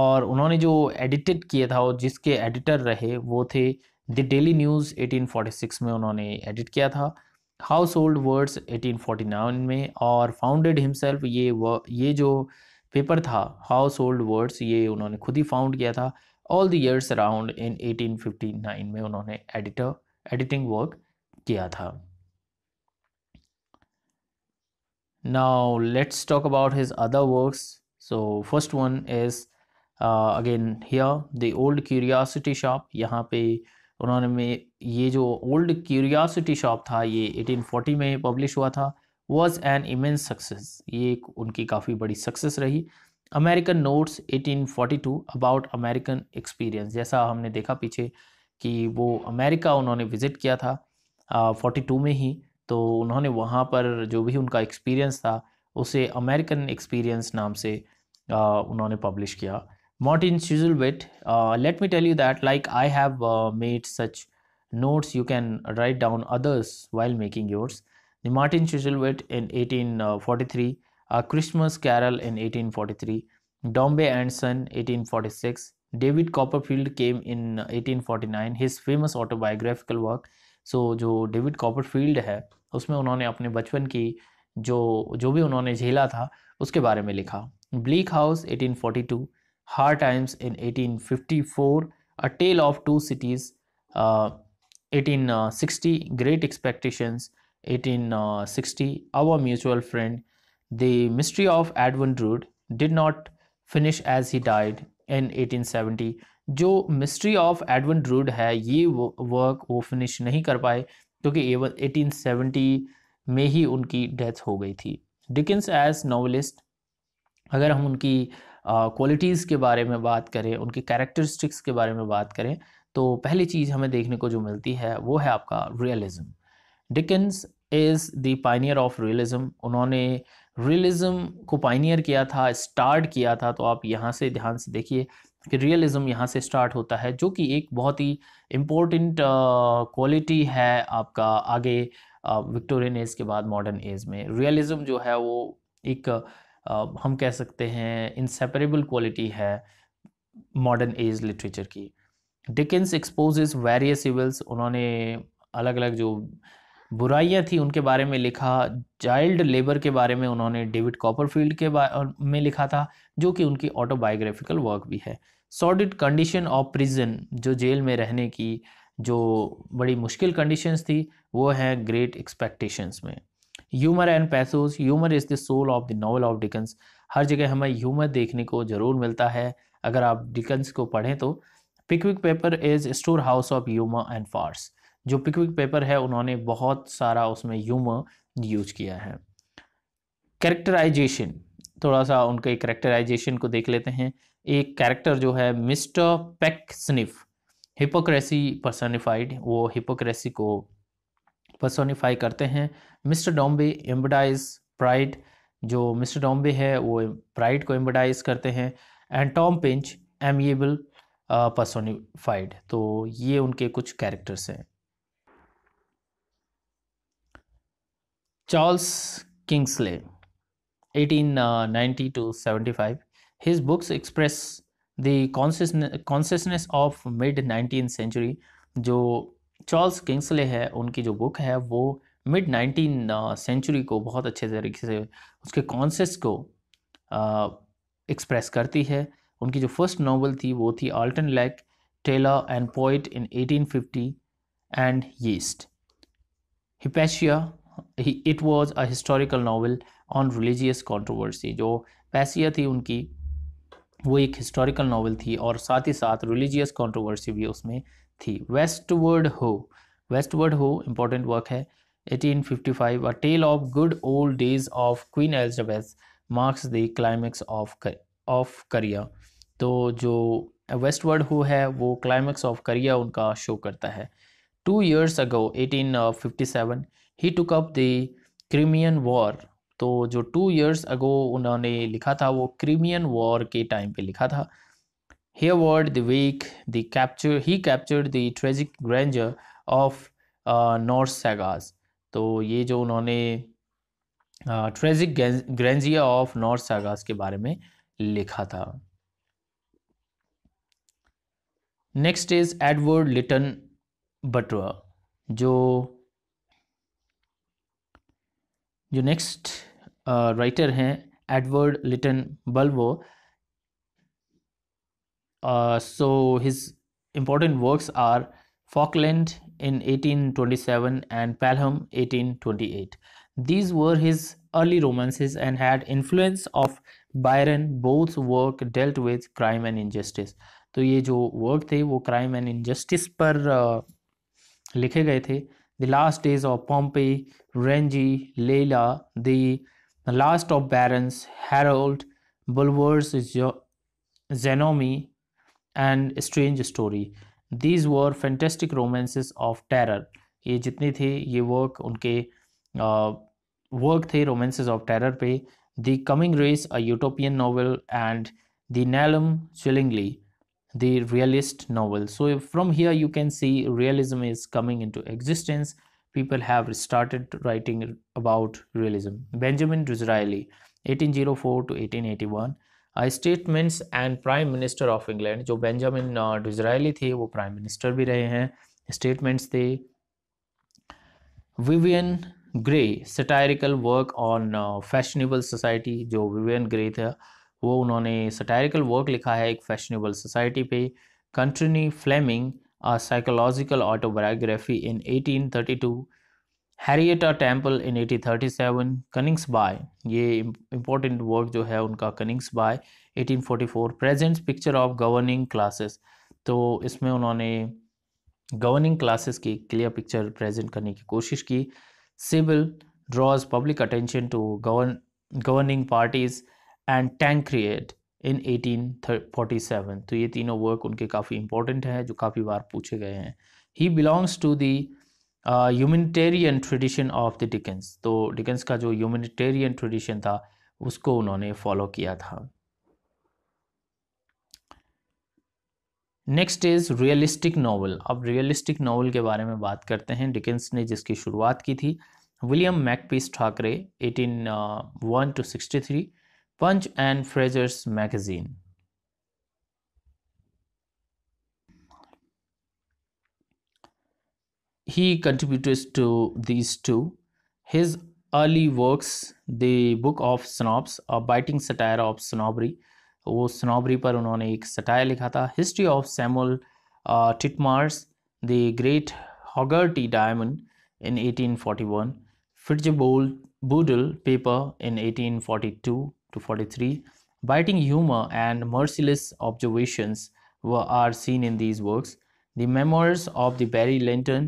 और उन्होंने जो एडिटेड किया था और जिसके एडिटर रहे वो थे द डेली न्यूज़ 1846 में उन्होंने एडिट किया था हाउस होल्ड वर्ड्स 1849 में और फाउंडेड हिमसेल्फ ये ये जो पेपर था हाउस होल्ड वर्ड्स ये उन्होंने खुद ही फाउंड किया था all the years around in 1859 में उन्होंने एडिटर एडिटिंग वर्क किया था now let's talk about his other work so first one is again here the old curiosity shop यहाँ पे उन्होंने में ये जो ओल्ड क्यूरियासिटी शॉप था ये 1840 में पब्लिश हुआ था वॉज एन इमेंस सक्सेस ये एक उनकी काफ़ी बड़ी सक्सेस रही American notes 1842 about American experience जैसा हमने देखा पीछे कि वो अमेरिका उन्होंने विज़िट किया था फोर्टी टू में ही तो उन्होंने वहाँ पर जो भी उनका एक्सपीरियंस था उसे अमेरिकन एक्सपीरियंस नाम से आ, उन्होंने पब्लिश किया Martin Chuzzlewit let me tell you that like I have made such notes you can write down others while making yours The Martin Chuzzlewit in 1843, A Christmas Carol in 1843, Dombey and Son 1846, David Copperfield came in 1849 his famous autobiographical work so जो David Copperfield है उसमें उन्होंने अपने बचपन की जो जो भी उन्होंने झेला था उसके बारे में लिखा bleak house 1842 hard times in 1854 a tale of two cities 1860 great expectations 1860, uh, our mutual friend, the mystery of drood did not finish as he died in 1870. जो मिस्ट्री ऑफ एडवन रूड है ये वर्क वो finish नहीं कर पाए क्योंकि eighteen seventy में ही उनकी डेथ हो गई थी डिकिंस एज नॉवलिस्ट अगर हम उनकी क्वालिटीज़ uh, के बारे में बात करें उनके कैरेक्टरिस्टिक्स के बारे में बात करें तो पहली चीज़ हमें देखने को जो मिलती है वो है आपका realism Dickens is the pioneer of realism उन्होंने रियलिज़म को पाइनियर किया था स्टार्ट किया था तो आप यहाँ से ध्यान से देखिए कि रियलिज्म यहाँ से स्टार्ट होता है जो कि एक बहुत ही इम्पोर्टेंट क्वालिटी uh, है आपका आगे विक्टोरियन uh, एज के बाद मॉडर्न एज में रियलिज़्म जो है वो एक uh, हम कह सकते हैं इनसेपरेबल क्वालिटी है मॉडर्न एज लिटरेचर की डिकेंस एक्सपोज वेरियस इवल्स उन्होंने अलग अलग जो बुराइयाँ थी उनके बारे में लिखा चाइल्ड लेबर के बारे में उन्होंने डेविड कॉपरफील्ड के में लिखा था जो कि उनकी ऑटोबायोग्राफिकल वर्क भी है सॉडिड कंडीशन ऑफ प्रिजन जो जेल में रहने की जो बड़ी मुश्किल कंडीशंस थी वो है ग्रेट एक्सपेक्टेशंस में humour and pathos humour is the soul of the novel of Dickens हर जगह हमें ह्यूमर देखने को ज़रूर मिलता है अगर आप डिकन्स को पढ़ें तो Pickwick paper is store house of humour and farce जो पिकविक पेपर है उन्होंने बहुत सारा उसमें यूमर यूज किया है कैरेक्टराइजेशन थोड़ा सा उनके कैरेक्टराइजेशन को देख लेते हैं एक कैरेक्टर जो है mister Pecksniff hypocrisy personified वो हिपोक्रेसी को पर्सोनिफाई करते हैं मिस्टर डॉम्बे एम्बडाइज प्राइड जो मिस्टर डॉम्बे है वो प्राइड को एम्बडाइज करते हैं and Tom Pinch amiable personified तो ये उनके कुछ कैरेक्टर्स हैं Charles Kingsley, 1890 to 75. His books express the consciousness of mid nineteen century जो चार्ल्स किंग्सले है उनकी जो बुक है वो मिड नाइनटीन सेंचुरी को बहुत अच्छे तरीके से उसके कॉन्सेस को एक्सप्रेस uh, करती है उनकी जो फर्स्ट नावल थी वो थी Alton Locke tailor and poet in 1850 and yeast Hypatia it was a historical novel on religious controversy जो पैसिया थी उनकी वो एक हिस्टोरिकल नावल थी और साथ ही साथ रिलीजियस कॉन्ट्रोवर्सी भी उसमें थी वेस्टवर्ड हो वेस्टवर्ड हो इम्पोर्टेंट वर्क है 1855 a tale of good old days of queen Elizabeth marks the climax of of career तो जो वेस्टवर्ड हो है वो क्लाइमैक्स ऑफ करिया उनका शो करता है two years ago 1857 he took up the Crimean war तो जो टू ईयर्स अगो उन्होंने लिखा था वो क्रीमियन वॉर के टाइम पे लिखा था Hereward the wake the capture he captured the tragic grandeur of north sagas तो ये जो उन्होंने tragic grandeur of north sagas के बारे में लिखा था next is Edward Liton Bulwer जो जो नेक्स्ट राइटर uh, हैं Edward Lytton Bulwer so his important works are Falkland in 1827 and Pelham 1828 these were his early romances and had influence of Byron both work dealt with crime and injustice तो ये जो work थे वो crime and injustice पर uh, लिखे गए थे the last days of Pompey, Renji, Leila, the, last of barons, Harold, Bulwer's Zenomi, and Strange Story. These were fantastic romances of terror. ये जितने थे ये वर्क उनके वर्क थे रोमांसेस ऑफ टेरर पे the coming race a utopian novel and the Kenelm Chillingly the realist novel so from here you can see realism is coming into existence people have started writing about realism benjamin disraeli 1804 to 1881 a statements and prime minister of england joe benjamin uh, disraeli the wo prime minister bhi rahe statements the vivian grey satirical work on uh, fashionable society joe vivian grey वो उन्होंने satirical work लिखा है एक fashionable society पे Contarini Fleming a psychological autobiography in 1832 Henrietta Temple in 1837 Coningsby ये important work जो है उनका Coningsby 1844 present picture of governing classes तो इसमें उन्होंने गवर्निंग क्लासेस की क्लियर पिक्चर प्रेजेंट करने की कोशिश की Sybil draws public attention to govern governing parties and Tancred in 1847 तो ये तीनों वर्क उनके काफ़ी इंपॉर्टेंट हैं जो काफ़ी बार पूछे गए हैं he belongs to the humanitarian tradition of the Dickens तो डिकेंस का जो ह्यूमिटेरियन ट्रेडिशन था उसको उन्होंने फॉलो किया था नेक्स्ट इज रियलिस्टिक नावल अब रियलिस्टिक नावल के बारे में बात करते हैं डिकेंस ने जिसकी शुरुआत की थी William Makepeace Thackeray eighteen one to sixty three Punch and Fraser's magazine. He contributed to these two. His early works, The Book of Snobs, a biting satire of snobbery, वो स्नॉबरी पर उन्होंने एक satire लिखा था history of Samuel Titmarsh the great Hoggarty diamond in 1841 Fitzboodle paper in 1842 to 43. Biting humor and merciless observations were, are seen in these works. The Memoirs of the Barry Linton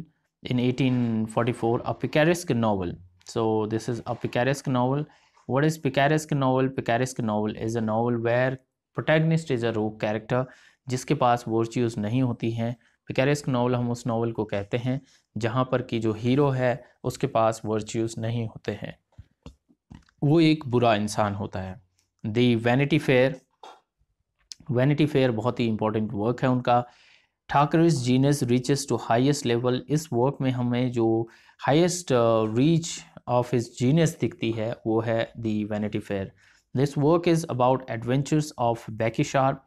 in 1844, a picaresque novel. So this is a picaresque novel. What is picaresque novel? Picaresque novel is a novel where protagonist is a rogue character जिसके पास virtues नहीं होती हैं पिकैरिस्क novel हम उस novel को कहते हैं जहाँ पर कि जो हीरो है उसके पास वर्च्यूज़ नहीं होते हैं वो एक बुरा इंसान होता है the vanity fair vanity fair बहुत ही इंपॉर्टेंट वर्क है उनका Thackeray's genius reaches to highest level इस वर्क में हमें जो हाईएस्ट रीच ऑफ इस जीनस दिखती है वो है the vanity fair this work is about adventures of Becky Sharp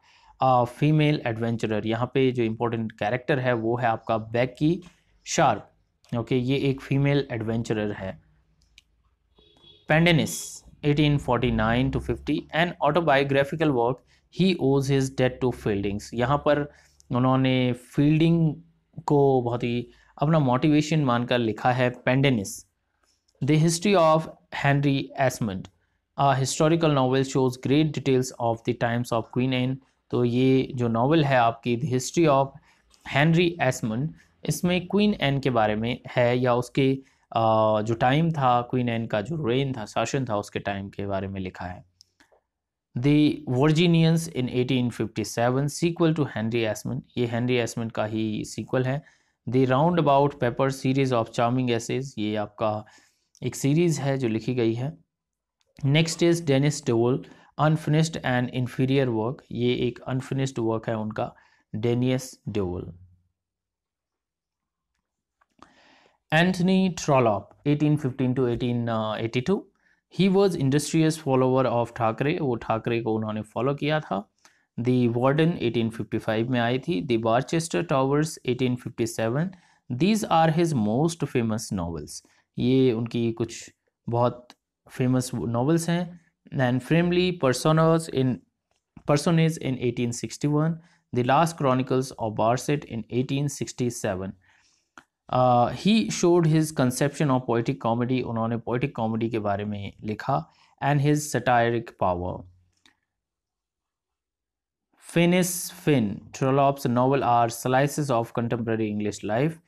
female adventurer यहाँ पे जो इम्पोर्टेंट कैरेक्टर है वो है आपका बैकी शार्प ओके okay, ये एक फीमेल एडवेंचरर है Pendennis 1849 to 50 an autobiographical work he owes his debt to Fielding's यहाँ पर उन्होंने फील्डिंग को बहुत ही अपना मोटिवेशन मानकर लिखा है Pendennis the history of Henry Esmond historical novel shows great details of the times of queen Anne तो ये जो नावल है आपकी the history of Henry Esmond इसमें क्वीन एन के बारे में है या उसके जो टाइम था क्वीन एन का जो रेन था शासन था उसके टाइम के बारे में लिखा है the Virginians in 1857 sequel to Henry Esmond ये हेनरी एसमन का ही सीक्वल है the roundabout paper series of charming essays ये आपका एक सीरीज़ है जो लिखी गई है next is Denis Duval unfinished and inferior work ये एक अनफिनिश्ड वर्क है उनका डेनियस डोल Anthony Trollope, 1815 to 1882, he was industrious follower of Thackeray वो ठाकरे को उन्होंने फॉलो किया था दी वार्डन 1855 में आई थी the Barchester towers 1857 these are his most famous novels ये उनकी कुछ बहुत फेमस नावल्स हैं and Framley parsonage in parsonage in 1861 the last chronicles of Barset in 1867 he showed his conception of poetic comedy उन्होंने poetic comedy के बारे में लिखा and his satiric power Phineas Finn Trollope's novel are slices of contemporary English life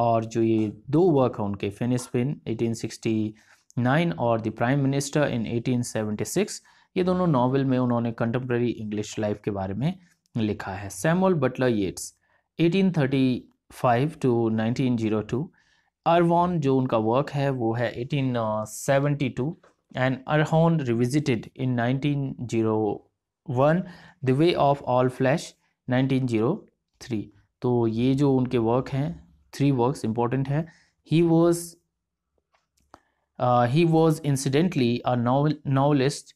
और जो ये दो work हैं उनके finish Finn eighteen sixty nine और the prime minister in eighteen six ये दोनों नावल में उन्होंने कंटेम्प्रेरी इंग्लिश लाइफ के बारे में लिखा है सैमुअल बटलर येट्स eighteen thirty five to nineteen zero two Erewhon जो उनका वर्क है वो है eighteen seventy two and Erewhon revisited in nineteen zero one the way of all flesh nineteen zero three तो ये जो उनके वर्क हैं थ्री वर्क इंपॉर्टेंट हैं he was he was incidentally a novelist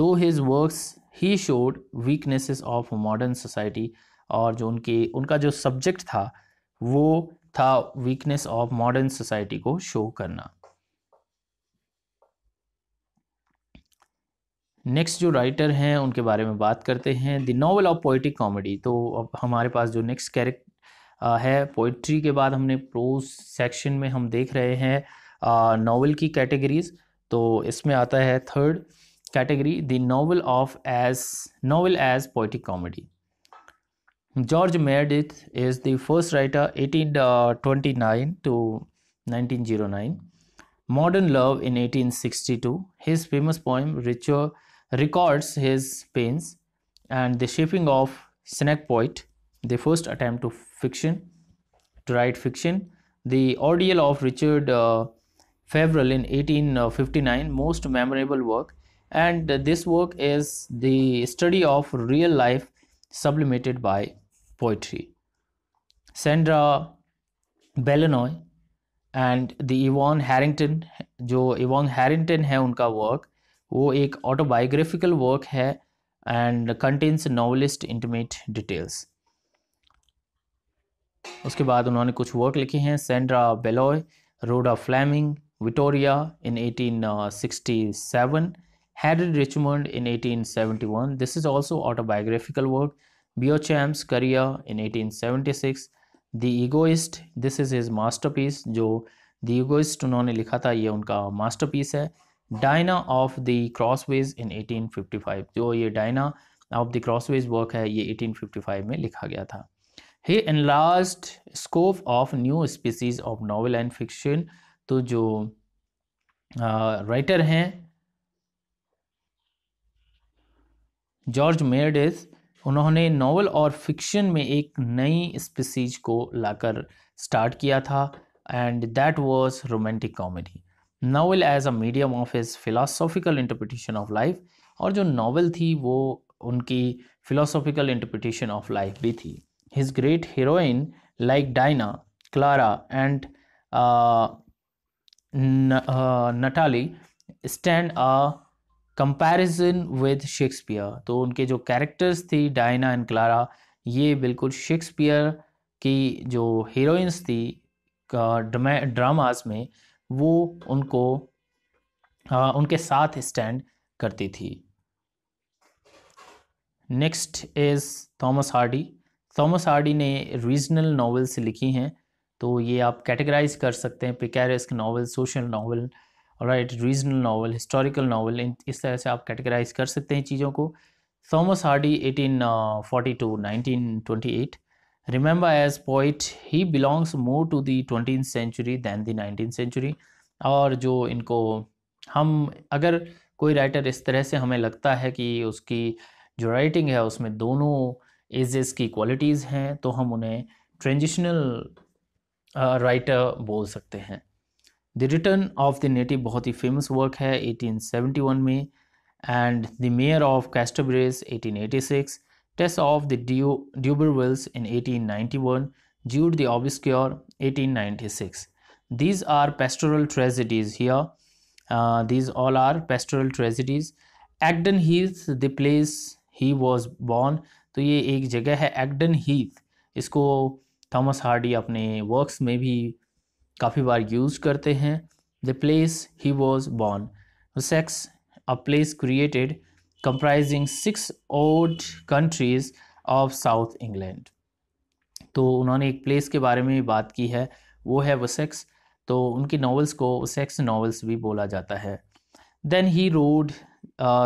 though his works he showed weaknesses of modern society और जो उनके उनका जो सब्जेक्ट था वो था वीकनेस ऑफ मॉडर्न सोसाइटी को शो करना नेक्स्ट जो राइटर हैं उनके बारे में बात करते हैं the novel of poetic comedy तो अब हमारे पास जो नेक्स्ट कैरेक्ट है पोइट्री के बाद हमने प्रोज सेक्शन में हम देख रहे हैं नावल की कैटेगरीज तो इसमें आता है third category the novel of as novel as poetic comedy George Meredith is the first writer 1829 uh, to 1909. Modern Love in 1862. His famous poem Richard records his pains and the shaping of Snack Poet, the first attempt to fiction to write fiction. The ordeal of Richard uh, in 1859, most memorable work, and this work is the study of real life sublimated by poetry. Sandra Belanoy and the Evan Harrington जो Evan Harrington है उनका work वो एक autobiographical work है and contains novelist intimate details उसके बाद उन्होंने कुछ वर्क लिखे हैं Sandra Belloni Rhoda Fleming Vittoria in eighteen sixty seven Harry Richmond in one this is also autobiographical work Beauchamp's career in 1876 the egoist this is his masterpiece जो the egoist उन्होंने लिखा था ये उनका मास्टरपीस है Diana of the crossways in 1855 जो ये Diana of the crossways work है ये 1855 में लिखा गया था he last scope of new species of novel and fiction तो जो राइटर हैं जॉर्ज मेरडिस उन्होंने नावल और फिक्शन में एक नई स्पीसीज को लाकर स्टार्ट किया था and that was romantic comedy novel as a medium of his philosophical interpretation of life और जो नावल थी वो उनकी फिलोसॉफिकल इंटरप्रिटेशन ऑफ लाइफ भी थी his great heroine like Diana Clara and Natalie stand a comparison with Shakespeare तो उनके जो कैरेक्टर्स थी डायना एंड क्लारा ये बिल्कुल शेक्सपियर की जो हीरोइंस थी ड्रामास में वो उनको आ, उनके साथ स्टैंड करती थी next is Thomas Hardy Thomas Hardy ने रीजनल नॉवेल्स लिखी हैं तो ये आप कैटेगराइज कर सकते हैं प्रिकैरियस नॉवल सोशल नॉवल और right regional novel historical novel इन इस तरह से आप कैटेगराइज कर सकते हैं चीज़ों को Thomas Hardy 1842 1928 remember as poet he belongs more to the twenty century than the nineteen century और जो इनको हम अगर कोई राइटर इस तरह से हमें लगता है कि उसकी जो राइटिंग है उसमें दोनों एजेस की क्वालिटीज़ हैं तो हम उन्हें ट्रेंजिशनल राइटर uh, बोल सकते हैं the return of the native बहुत ही फेमस वर्क है 1871 में and the mayor of Casterbridge 1886 Tess of the d'Urbervilles in 1891 Jude the obscure 1896 these are pastoral tragedies here these all are pastoral tragedies Egdon Heath the place he was born तो ये एक जगह है Egdon Heath इसको Thomas Hardy अपने works में भी काफ़ी बार यूज करते हैं the place he was born Wessex a place created comprising six old countries of south England तो उन्होंने एक प्लेस के बारे में भी बात की है वो है वसेक्स तो उनकी नॉवल्स को सेक्स नॉवल्स भी बोला जाता है then he wrote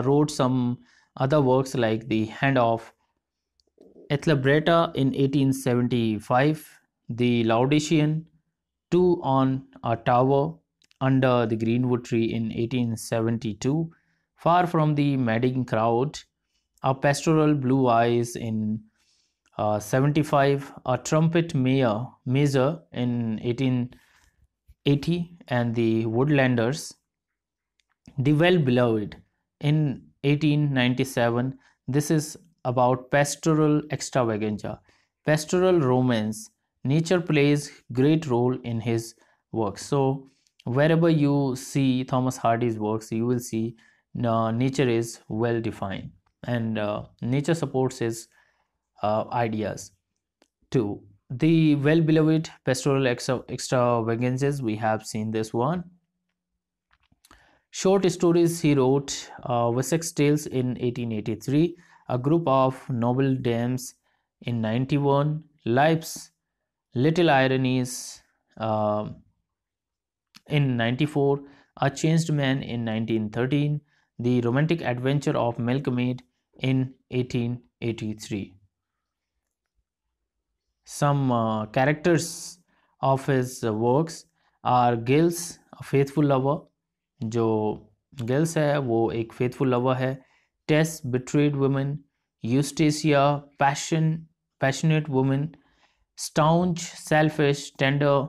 wrote some other works like the hand of Ethelberta in 1875 the Laodicean two on a tower under the greenwood tree in 1872, far from the madding crowd, a pastoral blue eyes in uh, 75, a trumpet mayor, measure in 1880, and the woodlanders, the well beloved in 1897. This is about pastoral extravaganza, pastoral romance nature plays great role in his works so wherever you see thomas hardy's works you will see uh, nature is well defined and uh, nature supports his uh, ideas too the well beloved pastoral extra extravagances we have seen this one short stories he wrote uh, wessex tales in 1883 a group of noble dames in 91 lives little ironies um, in 94 a changed man in 1913 the romantic adventure of milkmaid in 1883 some uh, characters of his uh, works are gills a faithful lover jo gills hai wo ek faithful lover hai tess betrayed woman eustacia passion passionate woman staunch, selfish, tender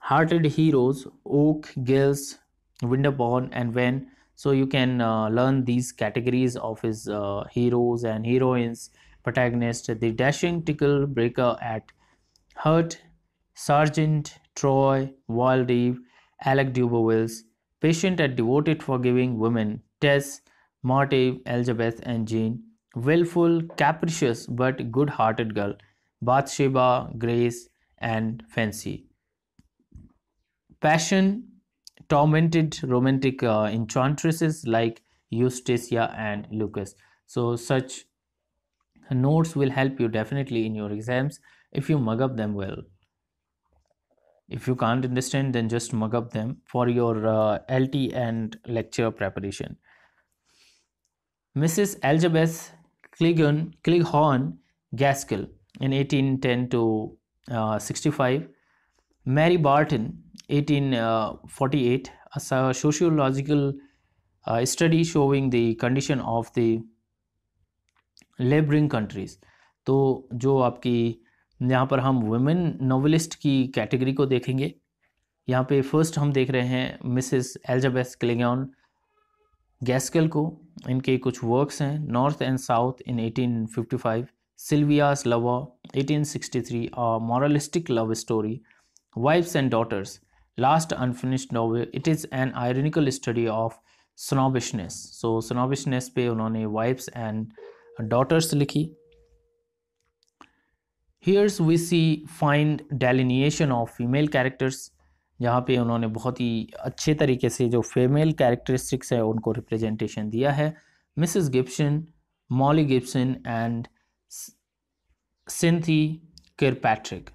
hearted heroes Oak, Gills, Winterborn, and Wen. So you can uh, learn these categories of his uh, heroes and heroines, protagonist, the dashing tickle breaker at Hurt, Sergeant, Troy, Wild Eve, Alec Dubowills, patient and devoted forgiving women, Tess, Marty, Elizabeth, and Jean, willful, capricious, but good hearted girl, Bathsheba, Grace, and Fancy. Passion tormented romantic uh, enchantresses like Eustacia and Lucas. So, such notes will help you definitely in your exams if you mug up them well. If you can't understand, then just mug up them for your uh, LT and lecture preparation. Mrs. Elizabeth Cleghorn Gaskell in 1810 to uh, 65. Mary Barton, 1848, uh, a sociological uh, study showing the condition of the labouring countries तो जो आपकी यहाँ पर हम women novelist की category को देखेंगे यहाँ पे फर्स्ट हम देख रहे हैं मिसेस एल्जाबेस क्लेगन गैस्कल को इनके कुछ वर्क्स हैं north and south in 1855 Sylvia's Sylvia's Lover, 1863, a moralistic love story wives and daughters last unfinished novel. It is an ironical study of snobbishness so snobbishness पे उन्होंने वाइफ्स एंड डॉटर्स लिखी here's we see find delineation of female characters यहाँ पे उन्होंने बहुत ही अच्छे तरीके से जो फीमेल कैरेक्टरिस्टिक्स है उनको रिप्रेजेंटेशन दिया है Mrs Gibson Molly Gibson and Cynthia Kirkpatrick.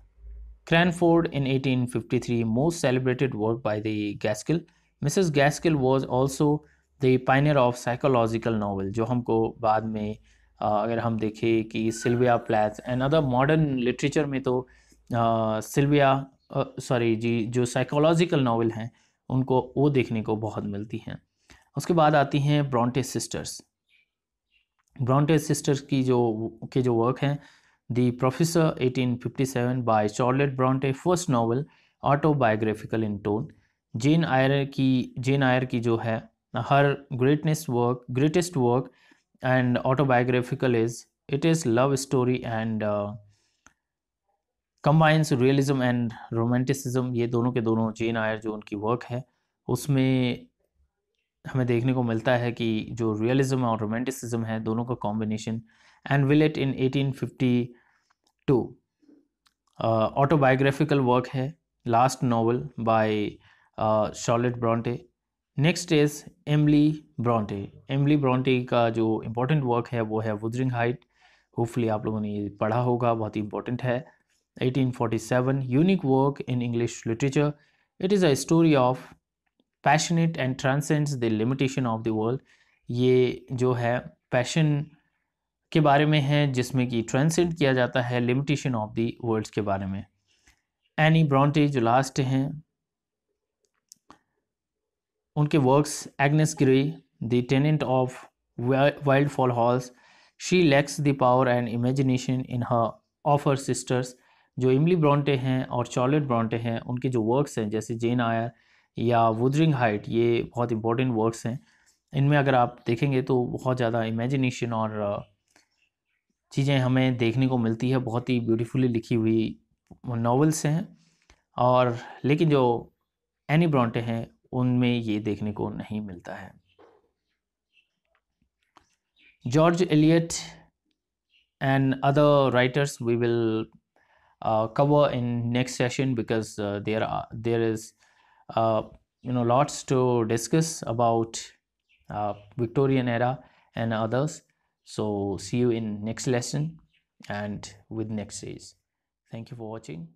Cranford in 1853, most celebrated work by the Gaskell. Mrs. Gaskell was also the pioneer of psychological novel, जो हमको बाद में अगर हम देखें कि Sylvia Plath and other modern literature में तो सिल्विया सॉरी जी जो साइकोलॉजिकल नावल हैं उनको वो देखने को बहुत मिलती हैं उसके बाद आती हैं ब्रॉन्टे सिस्टर्स ब्रॉन्टे सिस्टर्स की जो के जो वर्क हैं the professor 1857 by Charlotte Bronte first novel autobiographical in tone Jane Eyre की जेन आयर की जो है her greatness work greatest work and autobiographical is it is love story and combines realism and romanticism ये दोनों के दोनों जेन आयर जो उनकी वर्क है उसमें हमें देखने को मिलता है कि जो रियलिज्म और रोमांटिसिज्म है दोनों का combination and Villette in 1852 autobiographical work है last novel by Charlotte Bronte next is Emily Bronte Emily Bronte का जो इम्पोर्टेंट वर्क है वो है वुजरिंग हाइट होपफुली आप लोगों ने ये पढ़ा होगा बहुत ही इंपॉर्टेंट है 1847 unique work in English literature it is a story of passionate and transcends the limitation of the world ये जो है पैशन के बारे में है जिसमें कि ट्रांसेंड किया जाता है लिमिटेशन ऑफ द वर्ल्ड्स के बारे में एनी ब्रॉन्टे जो लास्ट हैं उनके works Agnes Grey the tenant of Wildfell Halls she lacks the power and imagination in her other sisters जो इमली ब्रॉन्टे हैं और चॉलेट ब्रॉन्टे हैं उनके जो वर्क्स हैं जैसे जेन आयर या वुदरिंग हाइट ये बहुत इंपॉर्टेंट वर्ड्स हैं इनमें अगर आप देखेंगे तो बहुत ज़्यादा इमेजिनेशन और चीज़ें हमें देखने को मिलती है बहुत ही ब्यूटीफुली लिखी हुई नॉवेल्स हैं और लेकिन जो एनी ब्रॉन्टे हैं उनमें ये देखने को नहीं मिलता है George Eliot and other writers we will cover in next session because uh, there is Uh, you know lots to discuss about uh, Victorian era and others. So see you in next lesson and with next series. Thank you for watching.